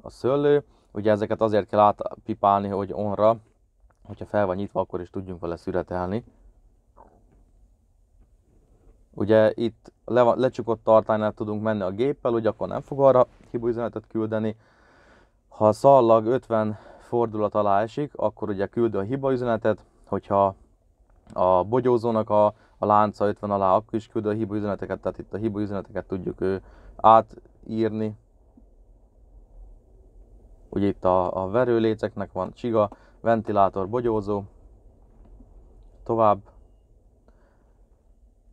a szőlő. Ugye ezeket azért kell átpipálni, hogy onra, hogyha fel van nyitva, akkor is tudjunk vele szüretelni. Ugye itt le, lecsukott tartánynál tudunk menni a géppel, ugye akkor nem fog arra hibaüzenetet küldeni. Ha a szallag 50 fordulat alá esik, akkor ugye küldi a hibaüzenetet, hogyha a bogyózónak a, a lánca 50 alá, akkor is küldi a hibaüzeneteket, tehát itt a hibaüzeneteket tudjuk ő átírni. Ugye itt a, a verőléceknek van csiga, ventilátor, bogyózó, tovább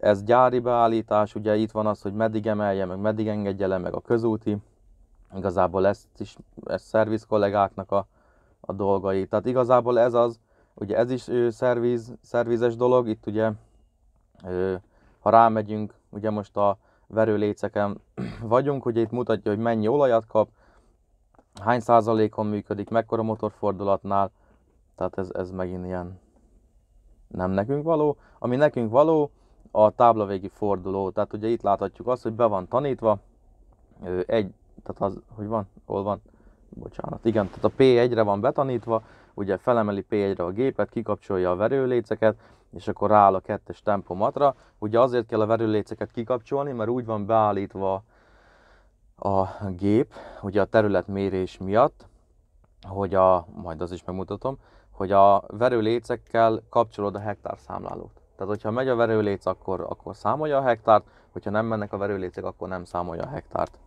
ez gyári beállítás, ugye itt van az, hogy meddig emelje, meg meddig engedje le, meg a közúti. Igazából ezt is, ez szerviz kollégáknak a, a dolgai. Tehát igazából ez az, ugye ez is szerviz, szervizes dolog, itt ugye ha rámegyünk, ugye most a verőléceken vagyunk, ugye itt mutatja, hogy mennyi olajat kap, hány százalékon működik, mekkora motorfordulatnál, tehát ez, ez megint ilyen nem nekünk való. Ami nekünk való, a táblavégi forduló. Tehát ugye itt láthatjuk azt, hogy be van tanítva, egy, tehát az, hogy van, hol van, bocsánat, igen, tehát a P1-re van betanítva, ugye felemeli P1-re a gépet, kikapcsolja a verőléceket, és akkor rááll a kettes tempomatra. Ugye azért kell a verőléceket kikapcsolni, mert úgy van beállítva a gép, ugye a területmérés miatt, hogy a, majd az is megmutatom, hogy a verőlécekkel kapcsolod a hektár tehát, hogyha megy a verőléc, akkor, akkor számolja a hektárt, hogyha nem mennek a verőlécek, akkor nem számolja a hektárt.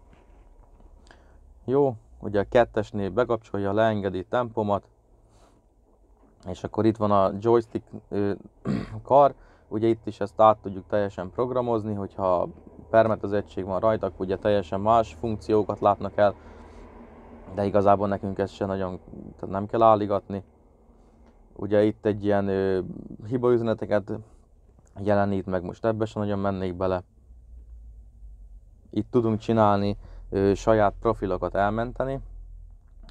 Jó, ugye a kettesnél bekapcsolja, leengedi tempomat, és akkor itt van a joystick ö, kar, ugye itt is ezt át tudjuk teljesen programozni, hogyha permetezettség van rajta, akkor ugye teljesen más funkciókat látnak el, de igazából nekünk ezt se nagyon tehát nem kell álligatni. Ugye itt egy ilyen hibaüzeneteket jelenít meg, most ebbe sem nagyon mennék bele. Itt tudunk csinálni ö, saját profilokat elmenteni.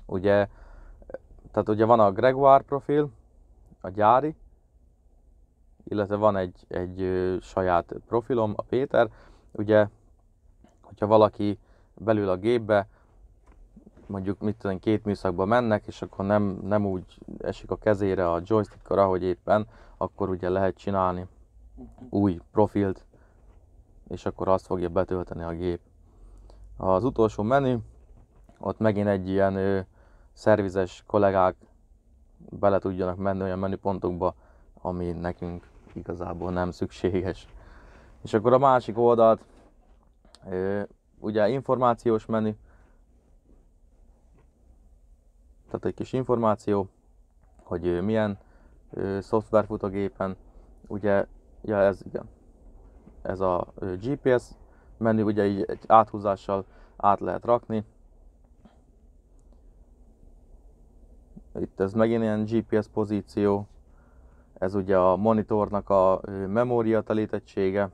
Ugye, tehát ugye van a Gregoire profil, a gyári, illetve van egy, egy ö, saját profilom, a Péter. Ugye, hogyha valaki belül a gépbe, mondjuk mit tudom, két műszakba mennek, és akkor nem, nem úgy esik a kezére a joystickor, ahogy éppen, akkor ugye lehet csinálni új profilt, és akkor azt fogja betölteni a gép. Az utolsó menü, ott megint egy ilyen ö, szervizes kollégák bele tudjanak menni olyan menüpontokba, ami nekünk igazából nem szükséges. És akkor a másik oldalt, ö, ugye információs menü, tehát egy kis információ, hogy milyen szoftver fut a gépen. Ugye Ja, ez igen. Ez a GPS menü, ugye így egy áthúzással át lehet rakni. Itt ez megint ilyen GPS pozíció. Ez ugye a monitornak a memória telítettsége.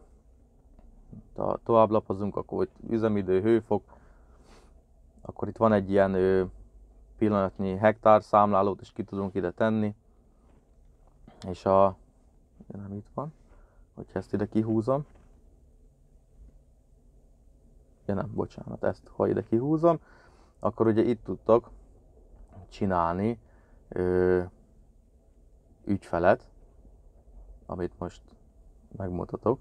Ha tovább lapozunk, akkor itt üzemidő, hőfok. Akkor itt van egy ilyen pillanatnyi hektár számlálót is ki tudunk ide tenni. És a... nem itt van. Hogyha ezt ide kihúzom. Ja nem, bocsánat, ezt ha ide kihúzom, akkor ugye itt tudtok csinálni ö, ügyfelet, amit most megmutatok.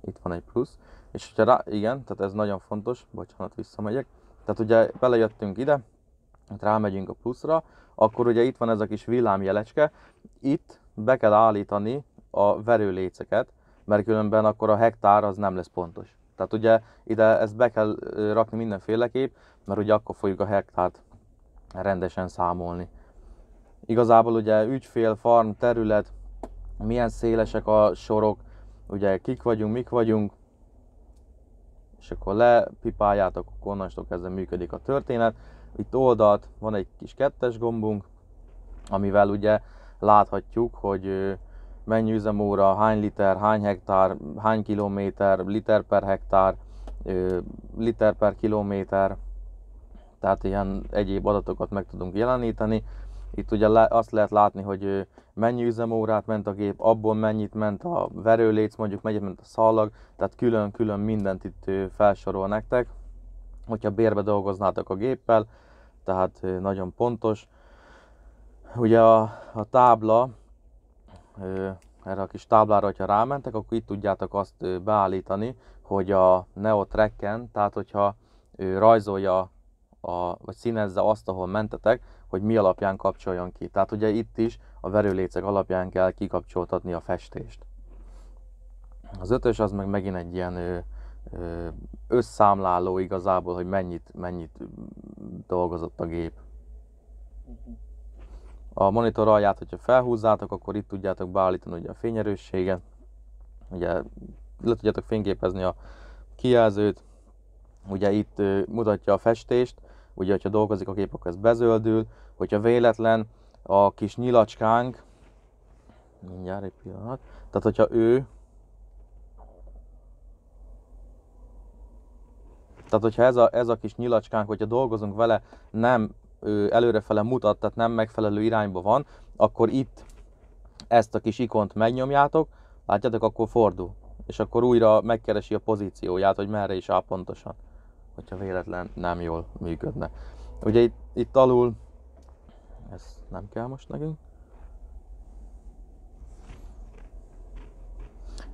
Itt van egy plusz. És hogyha rá, igen, tehát ez nagyon fontos, bocsánat, visszamegyek. Tehát ugye belejöttünk ide, hát rámegyünk a pluszra, akkor ugye itt van ez a kis villámjelecske, itt be kell állítani a verőléceket, mert különben akkor a hektár az nem lesz pontos. Tehát ugye ide ezt be kell rakni mindenféleképp, mert ugye akkor fogjuk a hektárt rendesen számolni. Igazából ugye ügyfél, farm, terület, milyen szélesek a sorok, ugye kik vagyunk, mik vagyunk, és akkor lepipáljátok, akkor onnantól kezdve működik a történet. Itt oldalt van egy kis kettes gombunk, amivel ugye láthatjuk, hogy mennyi üzemóra, hány liter, hány hektár, hány kilométer, liter per hektár, liter per kilométer, tehát ilyen egyéb adatokat meg tudunk jeleníteni. Itt ugye azt lehet látni, hogy mennyi üzemórát ment a gép, abból mennyit ment a verőléc, mondjuk mennyit ment a szallag, tehát külön-külön mindent itt felsorol nektek, hogyha bérbe dolgoznátok a géppel, tehát nagyon pontos. Ugye a, a tábla, erre a kis táblára, hogyha rámentek, akkor itt tudjátok azt beállítani, hogy a Neo Tracken, tehát hogyha rajzolja, a, vagy színezze azt, ahol mentetek, hogy mi alapján kapcsoljon ki. Tehát ugye itt is a verőlécek alapján kell kikapcsoltatni a festést. Az ötös az meg megint egy ilyen összámláló igazából, hogy mennyit, mennyit dolgozott a gép. Uh-huh. A monitor alját, hogyha felhúzzátok, akkor itt tudjátok beállítani ugye a fényerősséget, ugye le tudjátok fényképezni a kijelzőt, ugye itt mutatja a festést, ugye ha dolgozik a kép, akkor ez bezöldül, hogyha véletlen a kis nyilacskánk, mindjárt egy pillanat, tehát hogyha ő, tehát hogyha ez a, ez a kis nyilacskánk, hogyha dolgozunk vele, nem előrefele mutat, tehát nem megfelelő irányba van, akkor itt ezt a kis ikont megnyomjátok, látjátok, akkor fordul. És akkor újra megkeresi a pozícióját, hogy merre is áll pontosan, hogyha véletlen nem jól működne. Ugye itt, itt alul, ez nem kell most nekünk,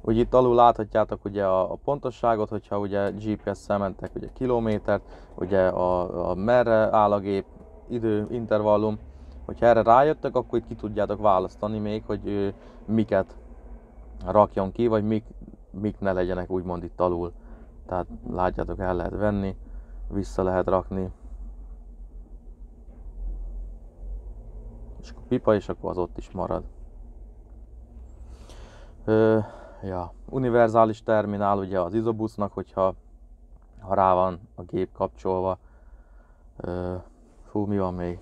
Ugye itt alul láthatjátok ugye a, a pontosságot, hogyha ugye GPS-szel mentek ugye kilométert, ugye a, a merre áll a gép, időintervallum. Hogyha erre rájöttek, akkor itt ki tudjátok választani még, hogy miket rakjon ki, vagy mik, mik ne legyenek úgymond itt alul. Tehát látjátok, el lehet venni, vissza lehet rakni. És akkor pipa, és akkor az ott is marad. Ö, ja, univerzális terminál ugye az izobusznak, hogyha ha rá van a gép kapcsolva, ö, Fú, mi van még?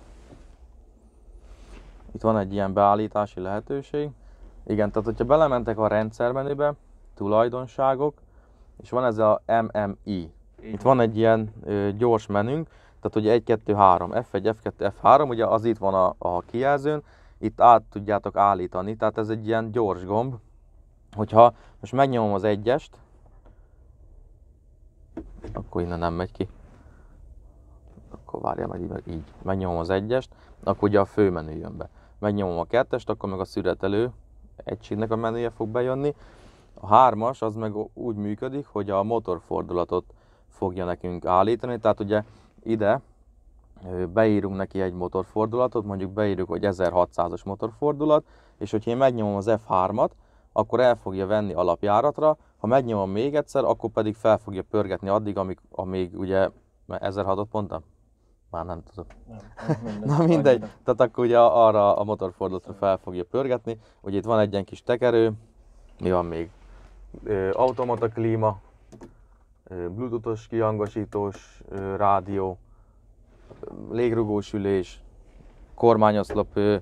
Itt van egy ilyen beállítási lehetőség. Igen, tehát hogyha belementek a rendszermenübe, tulajdonságok, és van ez a MMI. Itt van egy ilyen ö, gyors menünk, tehát ugye 1, 2, 3, F1, F2, F3, ugye az itt van a, a kijelzőn, itt át tudjátok állítani, tehát ez egy ilyen gyors gomb, hogyha most megnyomom az egyest, akkor innen nem megy ki akkor várja meg így, Megnyomom az egyest, akkor ugye a menü jön be. Megnyomom a kettest, akkor meg a szüretelő egységnek a menüje fog bejönni. A hármas az meg úgy működik, hogy a motorfordulatot fogja nekünk állítani, tehát ugye ide beírunk neki egy motorfordulatot, mondjuk beírjuk, hogy 1600-as motorfordulat, és hogyha én megnyomom az F3-at, akkor el fogja venni alapjáratra, ha megnyomom még egyszer, akkor pedig fel fogja pörgetni addig, amíg, amíg ugye 1600 ot mondtam? Már nem tudom. Nem, Na mindegy. Tehát akkor ugye arra a motorfordulatra szóval. fel fogja pörgetni. Ugye itt van egy ilyen kis tekerő. Mi van még? Ö, automata klíma, bluetooth kihangosítós ö, rádió, légrugós ülés, kormányoszlop ö,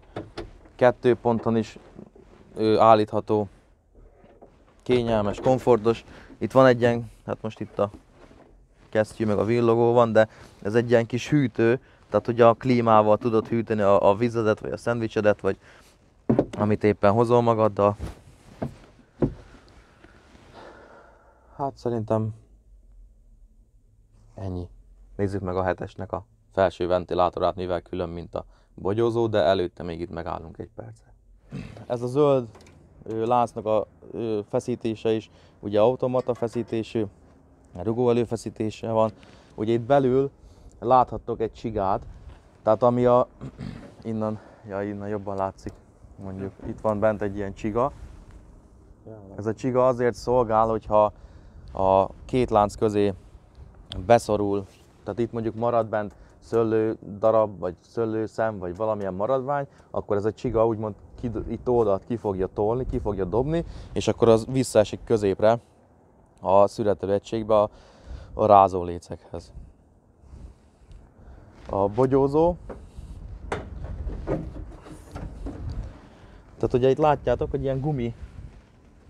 kettő ponton is állítható, kényelmes, komfortos. Itt van egy ilyen, hát most itt a kesztyű, meg a villogó van, de ez egy ilyen kis hűtő, tehát ugye a klímával tudod hűteni a, a vizedet, vagy a szendvicsedet, vagy amit éppen hozol magaddal. Hát szerintem ennyi. Nézzük meg a hetesnek a felső ventilátorát, mivel külön, mint a bogyózó, de előtte még itt megállunk egy percre. Ez a zöld láznak a feszítése is, ugye automata feszítésű, rugó előfeszítése van. Ugye itt belül láthattok egy csigát, tehát ami a, innen, ja innen jobban látszik, mondjuk itt van bent egy ilyen csiga. Ez a csiga azért szolgál, hogyha a két lánc közé beszorul, tehát itt mondjuk marad bent szöllő darab, vagy szöllő szem vagy valamilyen maradvány, akkor ez a csiga úgymond itt oldalt ki fogja tolni, ki fogja dobni, és akkor az visszaesik középre, a születő egységbe a, a rázó lécekhez. A bogyózó, tehát ugye itt látjátok, hogy ilyen gumi,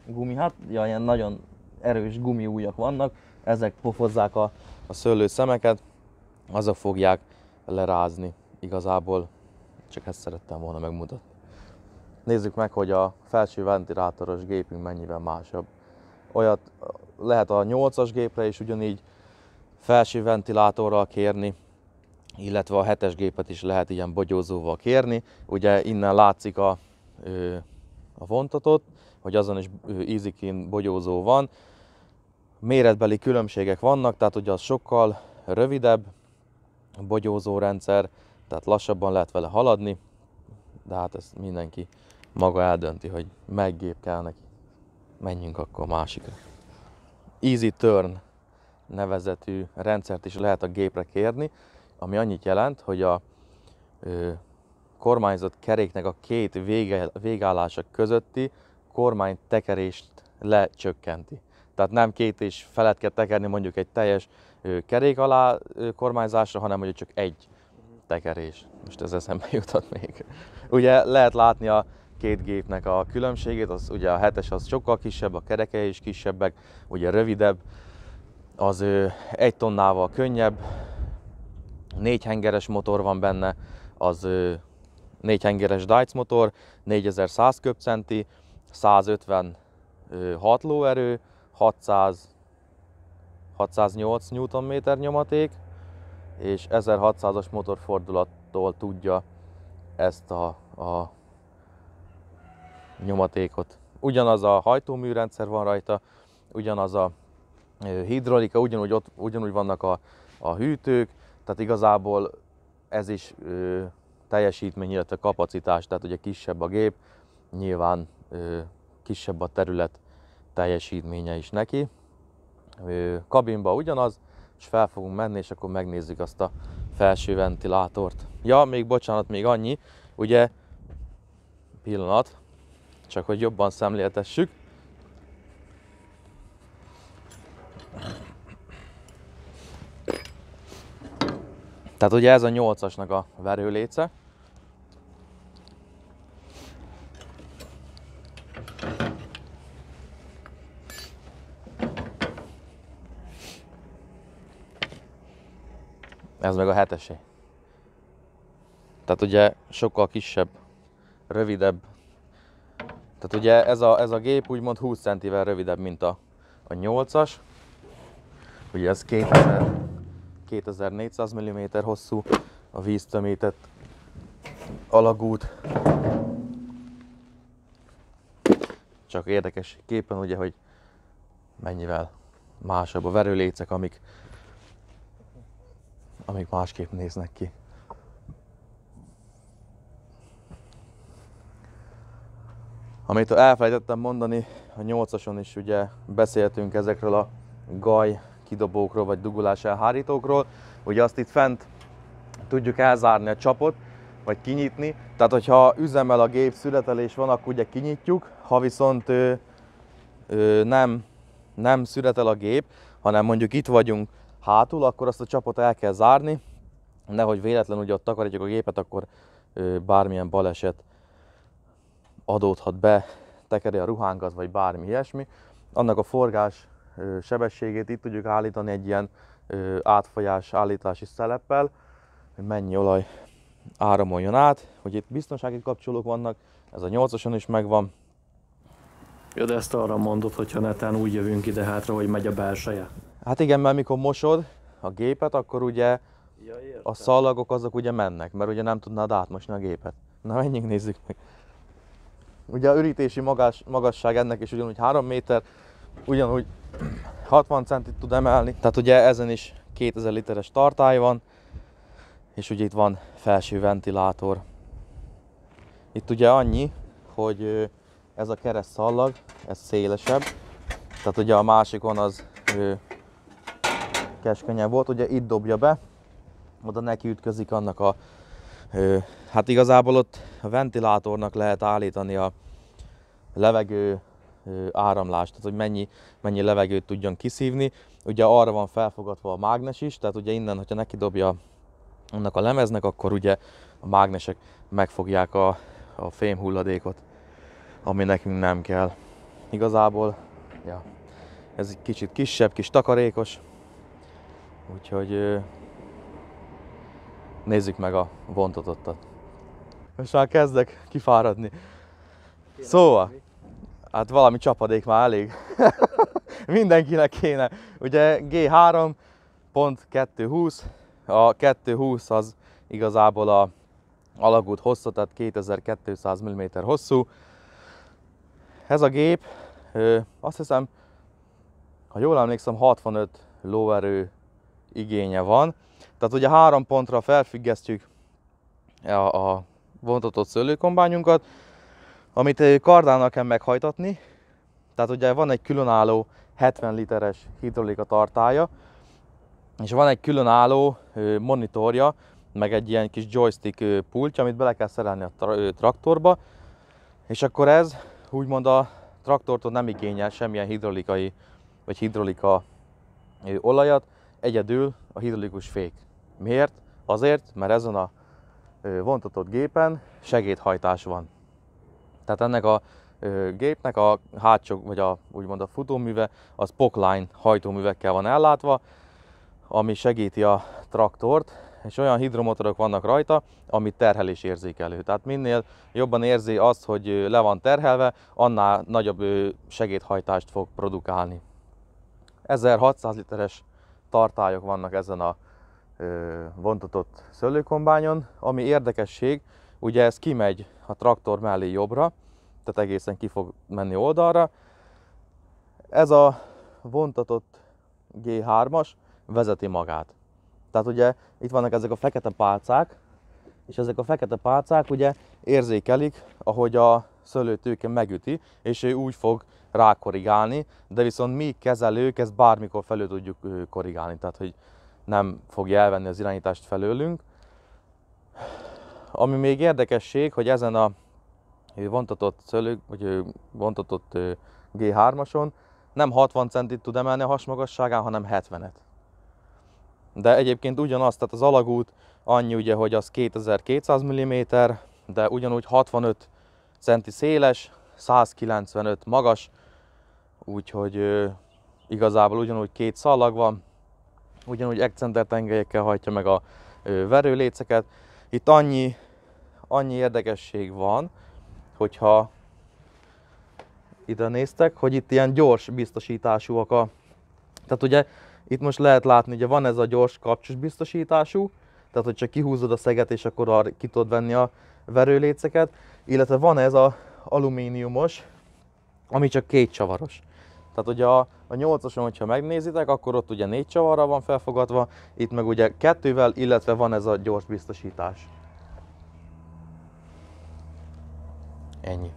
gumi hát ja, ilyen nagyon erős gumi ujjak vannak, ezek pofozzák a, a szőlő szemeket, azok fogják lerázni igazából. Csak ezt szerettem volna megmutatni. Nézzük meg, hogy a felső ventilátoros gépünk mennyivel másabb olyat lehet a 8-as gépre is ugyanígy felső ventilátorral kérni, illetve a 7-es gépet is lehet ilyen bogyózóval kérni. Ugye innen látszik a, a vontatot, hogy azon is ízikén bogyózó van. Méretbeli különbségek vannak, tehát ugye az sokkal rövidebb a bogyózó rendszer, tehát lassabban lehet vele haladni, de hát ezt mindenki maga eldönti, hogy meggép kell neki menjünk akkor a másikra. Easy Turn nevezetű rendszert is lehet a gépre kérni, ami annyit jelent, hogy a ö, kormányzott keréknek a két vége, végállása közötti kormány tekerést lecsökkenti. Tehát nem két és felett kell tekerni mondjuk egy teljes ö, kerék alá ö, kormányzásra, hanem mondjuk csak egy tekerés. Most ez eszembe jutott még. Ugye lehet látni a két gépnek a különbségét, az ugye a hetes az sokkal kisebb, a kereke is kisebbek, ugye rövidebb, az egy tonnával könnyebb, négy hengeres motor van benne, az négy hengeres Dyce motor, 4100 köbcenti, 150 lóerő, 600 608 Nm nyomaték, és 1600-as motorfordulattól tudja ezt a, a nyomatékot. Ugyanaz a hajtóműrendszer van rajta, ugyanaz a hidrolika, ugyanúgy, ott, ugyanúgy vannak a, a hűtők, tehát igazából ez is ö, teljesítmény, illetve kapacitás, tehát ugye kisebb a gép, nyilván ö, kisebb a terület teljesítménye is neki. Ö, kabinba ugyanaz, és fel fogunk menni, és akkor megnézzük azt a felső ventilátort. Ja, még bocsánat, még annyi, ugye pillanat, csak hogy jobban szemléltessük. Tehát ugye ez a 8-asnak a verőléce. Ez meg a hetesé. Tehát ugye sokkal kisebb, rövidebb tehát ugye ez a, ez a gép úgymond 20 centivel rövidebb, mint a, a 8-as. Ugye ez 2000, 2400 mm hosszú, a víztömített alagút. Csak érdekes képen ugye, hogy mennyivel másabb a verőlécek, amik, amik másképp néznek ki. Amit elfelejtettem mondani, a 8-ason is ugye beszéltünk ezekről a gaj kidobókról, vagy dugulás elhárítókról. Ugye azt itt fent tudjuk elzárni a csapot, vagy kinyitni. Tehát, hogyha üzemel a gép, születelés van, akkor ugye kinyitjuk. Ha viszont ő, ő nem, nem születel a gép, hanem mondjuk itt vagyunk hátul, akkor azt a csapot el kell zárni. Nehogy véletlenül ugye ott takarítjuk a gépet, akkor bármilyen baleset adódhat be, tekeri a ruhánkat, vagy bármi ilyesmi. Annak a forgás sebességét itt tudjuk állítani egy ilyen átfolyás állítási szeleppel, hogy mennyi olaj áramoljon át, hogy itt biztonsági kapcsolók vannak, ez a 8 is megvan. Ja, de ezt arra mondod, hogyha netán úgy jövünk ide hátra, hogy megy a belseje. Hát igen, mert mikor mosod a gépet, akkor ugye ja, a szalagok azok ugye mennek, mert ugye nem tudnád átmosni a gépet. Na, menjünk nézzük meg. Ugye a ürítési magás, magasság ennek is ugyanúgy 3 méter, ugyanúgy 60 centit tud emelni, tehát ugye ezen is 2000 literes tartály van, és ugye itt van felső ventilátor. Itt ugye annyi, hogy ez a kereszt szallag, ez szélesebb, tehát ugye a másikon az keskenyebb volt, ugye itt dobja be, oda neki ütközik annak a Hát igazából ott a ventilátornak lehet állítani a levegő áramlást, tehát hogy mennyi, mennyi levegőt tudjon kiszívni. Ugye arra van felfogatva a mágnes is, tehát ugye innen, hogyha neki dobja annak a lemeznek, akkor ugye a mágnesek megfogják a, a fém hulladékot, ami nekünk nem kell. Igazából, ja, ez egy kicsit kisebb, kis takarékos, úgyhogy nézzük meg a vontatottat. Most már kezdek kifáradni. Kéne szóval, kéne. hát valami csapadék már elég. Mindenkinek kéne. Ugye G3 pont 220, a 220 az igazából a alagút hossza, tehát 2200 mm hosszú. Ez a gép, azt hiszem, ha jól emlékszem, 65 lóerő igénye van. Tehát ugye három pontra felfüggesztjük a, a vontatott szőlőkombányunkat, amit kardánnal kell meghajtatni, tehát ugye van egy különálló 70 literes hidrolika tartája, és van egy különálló monitorja, meg egy ilyen kis joystick pultja, amit bele kell szerelni a traktorba, és akkor ez úgymond a traktortól nem igényel semmilyen hidrolikai vagy hidrolika olajat, egyedül a hidrolikus fék. Miért? Azért, mert ezen a vontatott gépen segédhajtás van. Tehát ennek a gépnek a hátsó, vagy a, úgymond a futóműve, az pokline hajtóművekkel van ellátva, ami segíti a traktort, és olyan hidromotorok vannak rajta, ami terhelés érzékelő. Tehát minél jobban érzi azt, hogy le van terhelve, annál nagyobb segédhajtást fog produkálni. 1600 literes tartályok vannak ezen a vontatott szőlőkombányon. Ami érdekesség, ugye ez kimegy a traktor mellé jobbra, tehát egészen ki fog menni oldalra. Ez a vontatott G3-as vezeti magát. Tehát ugye itt vannak ezek a fekete pálcák, és ezek a fekete pálcák ugye érzékelik, ahogy a szőlőtőke megüti, és ő úgy fog rákorrigálni, de viszont mi kezelők ezt bármikor felül tudjuk korrigálni, tehát hogy nem fogja elvenni az irányítást felőlünk. Ami még érdekesség, hogy ezen a vontatott, szölő, vagy vontatott G3-ason nem 60 centit tud emelni a hasmagasságán, hanem 70-et. De egyébként ugyanaz, tehát az alagút annyi ugye, hogy az 2200 mm, de ugyanúgy 65 centi széles, 195 magas, úgyhogy igazából ugyanúgy két szalag van, ugyanúgy excenter tengelyekkel hajtja meg a verőléceket. Itt annyi, annyi érdekesség van, hogyha ide néztek, hogy itt ilyen gyors biztosításúak a... Tehát ugye itt most lehet látni, ugye van ez a gyors kapcsos biztosítású, tehát hogy csak kihúzod a szeget és akkor ki tudod venni a verőléceket, illetve van ez a alumíniumos, ami csak két csavaros. Tehát ugye a, a 8-oson, hogyha megnézitek, akkor ott ugye négy csavarra van felfogatva, itt meg ugye kettővel, illetve van ez a gyors biztosítás. Ennyi.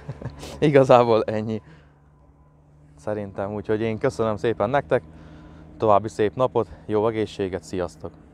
Igazából ennyi. Szerintem, úgyhogy én köszönöm szépen nektek, további szép napot, jó egészséget, sziasztok!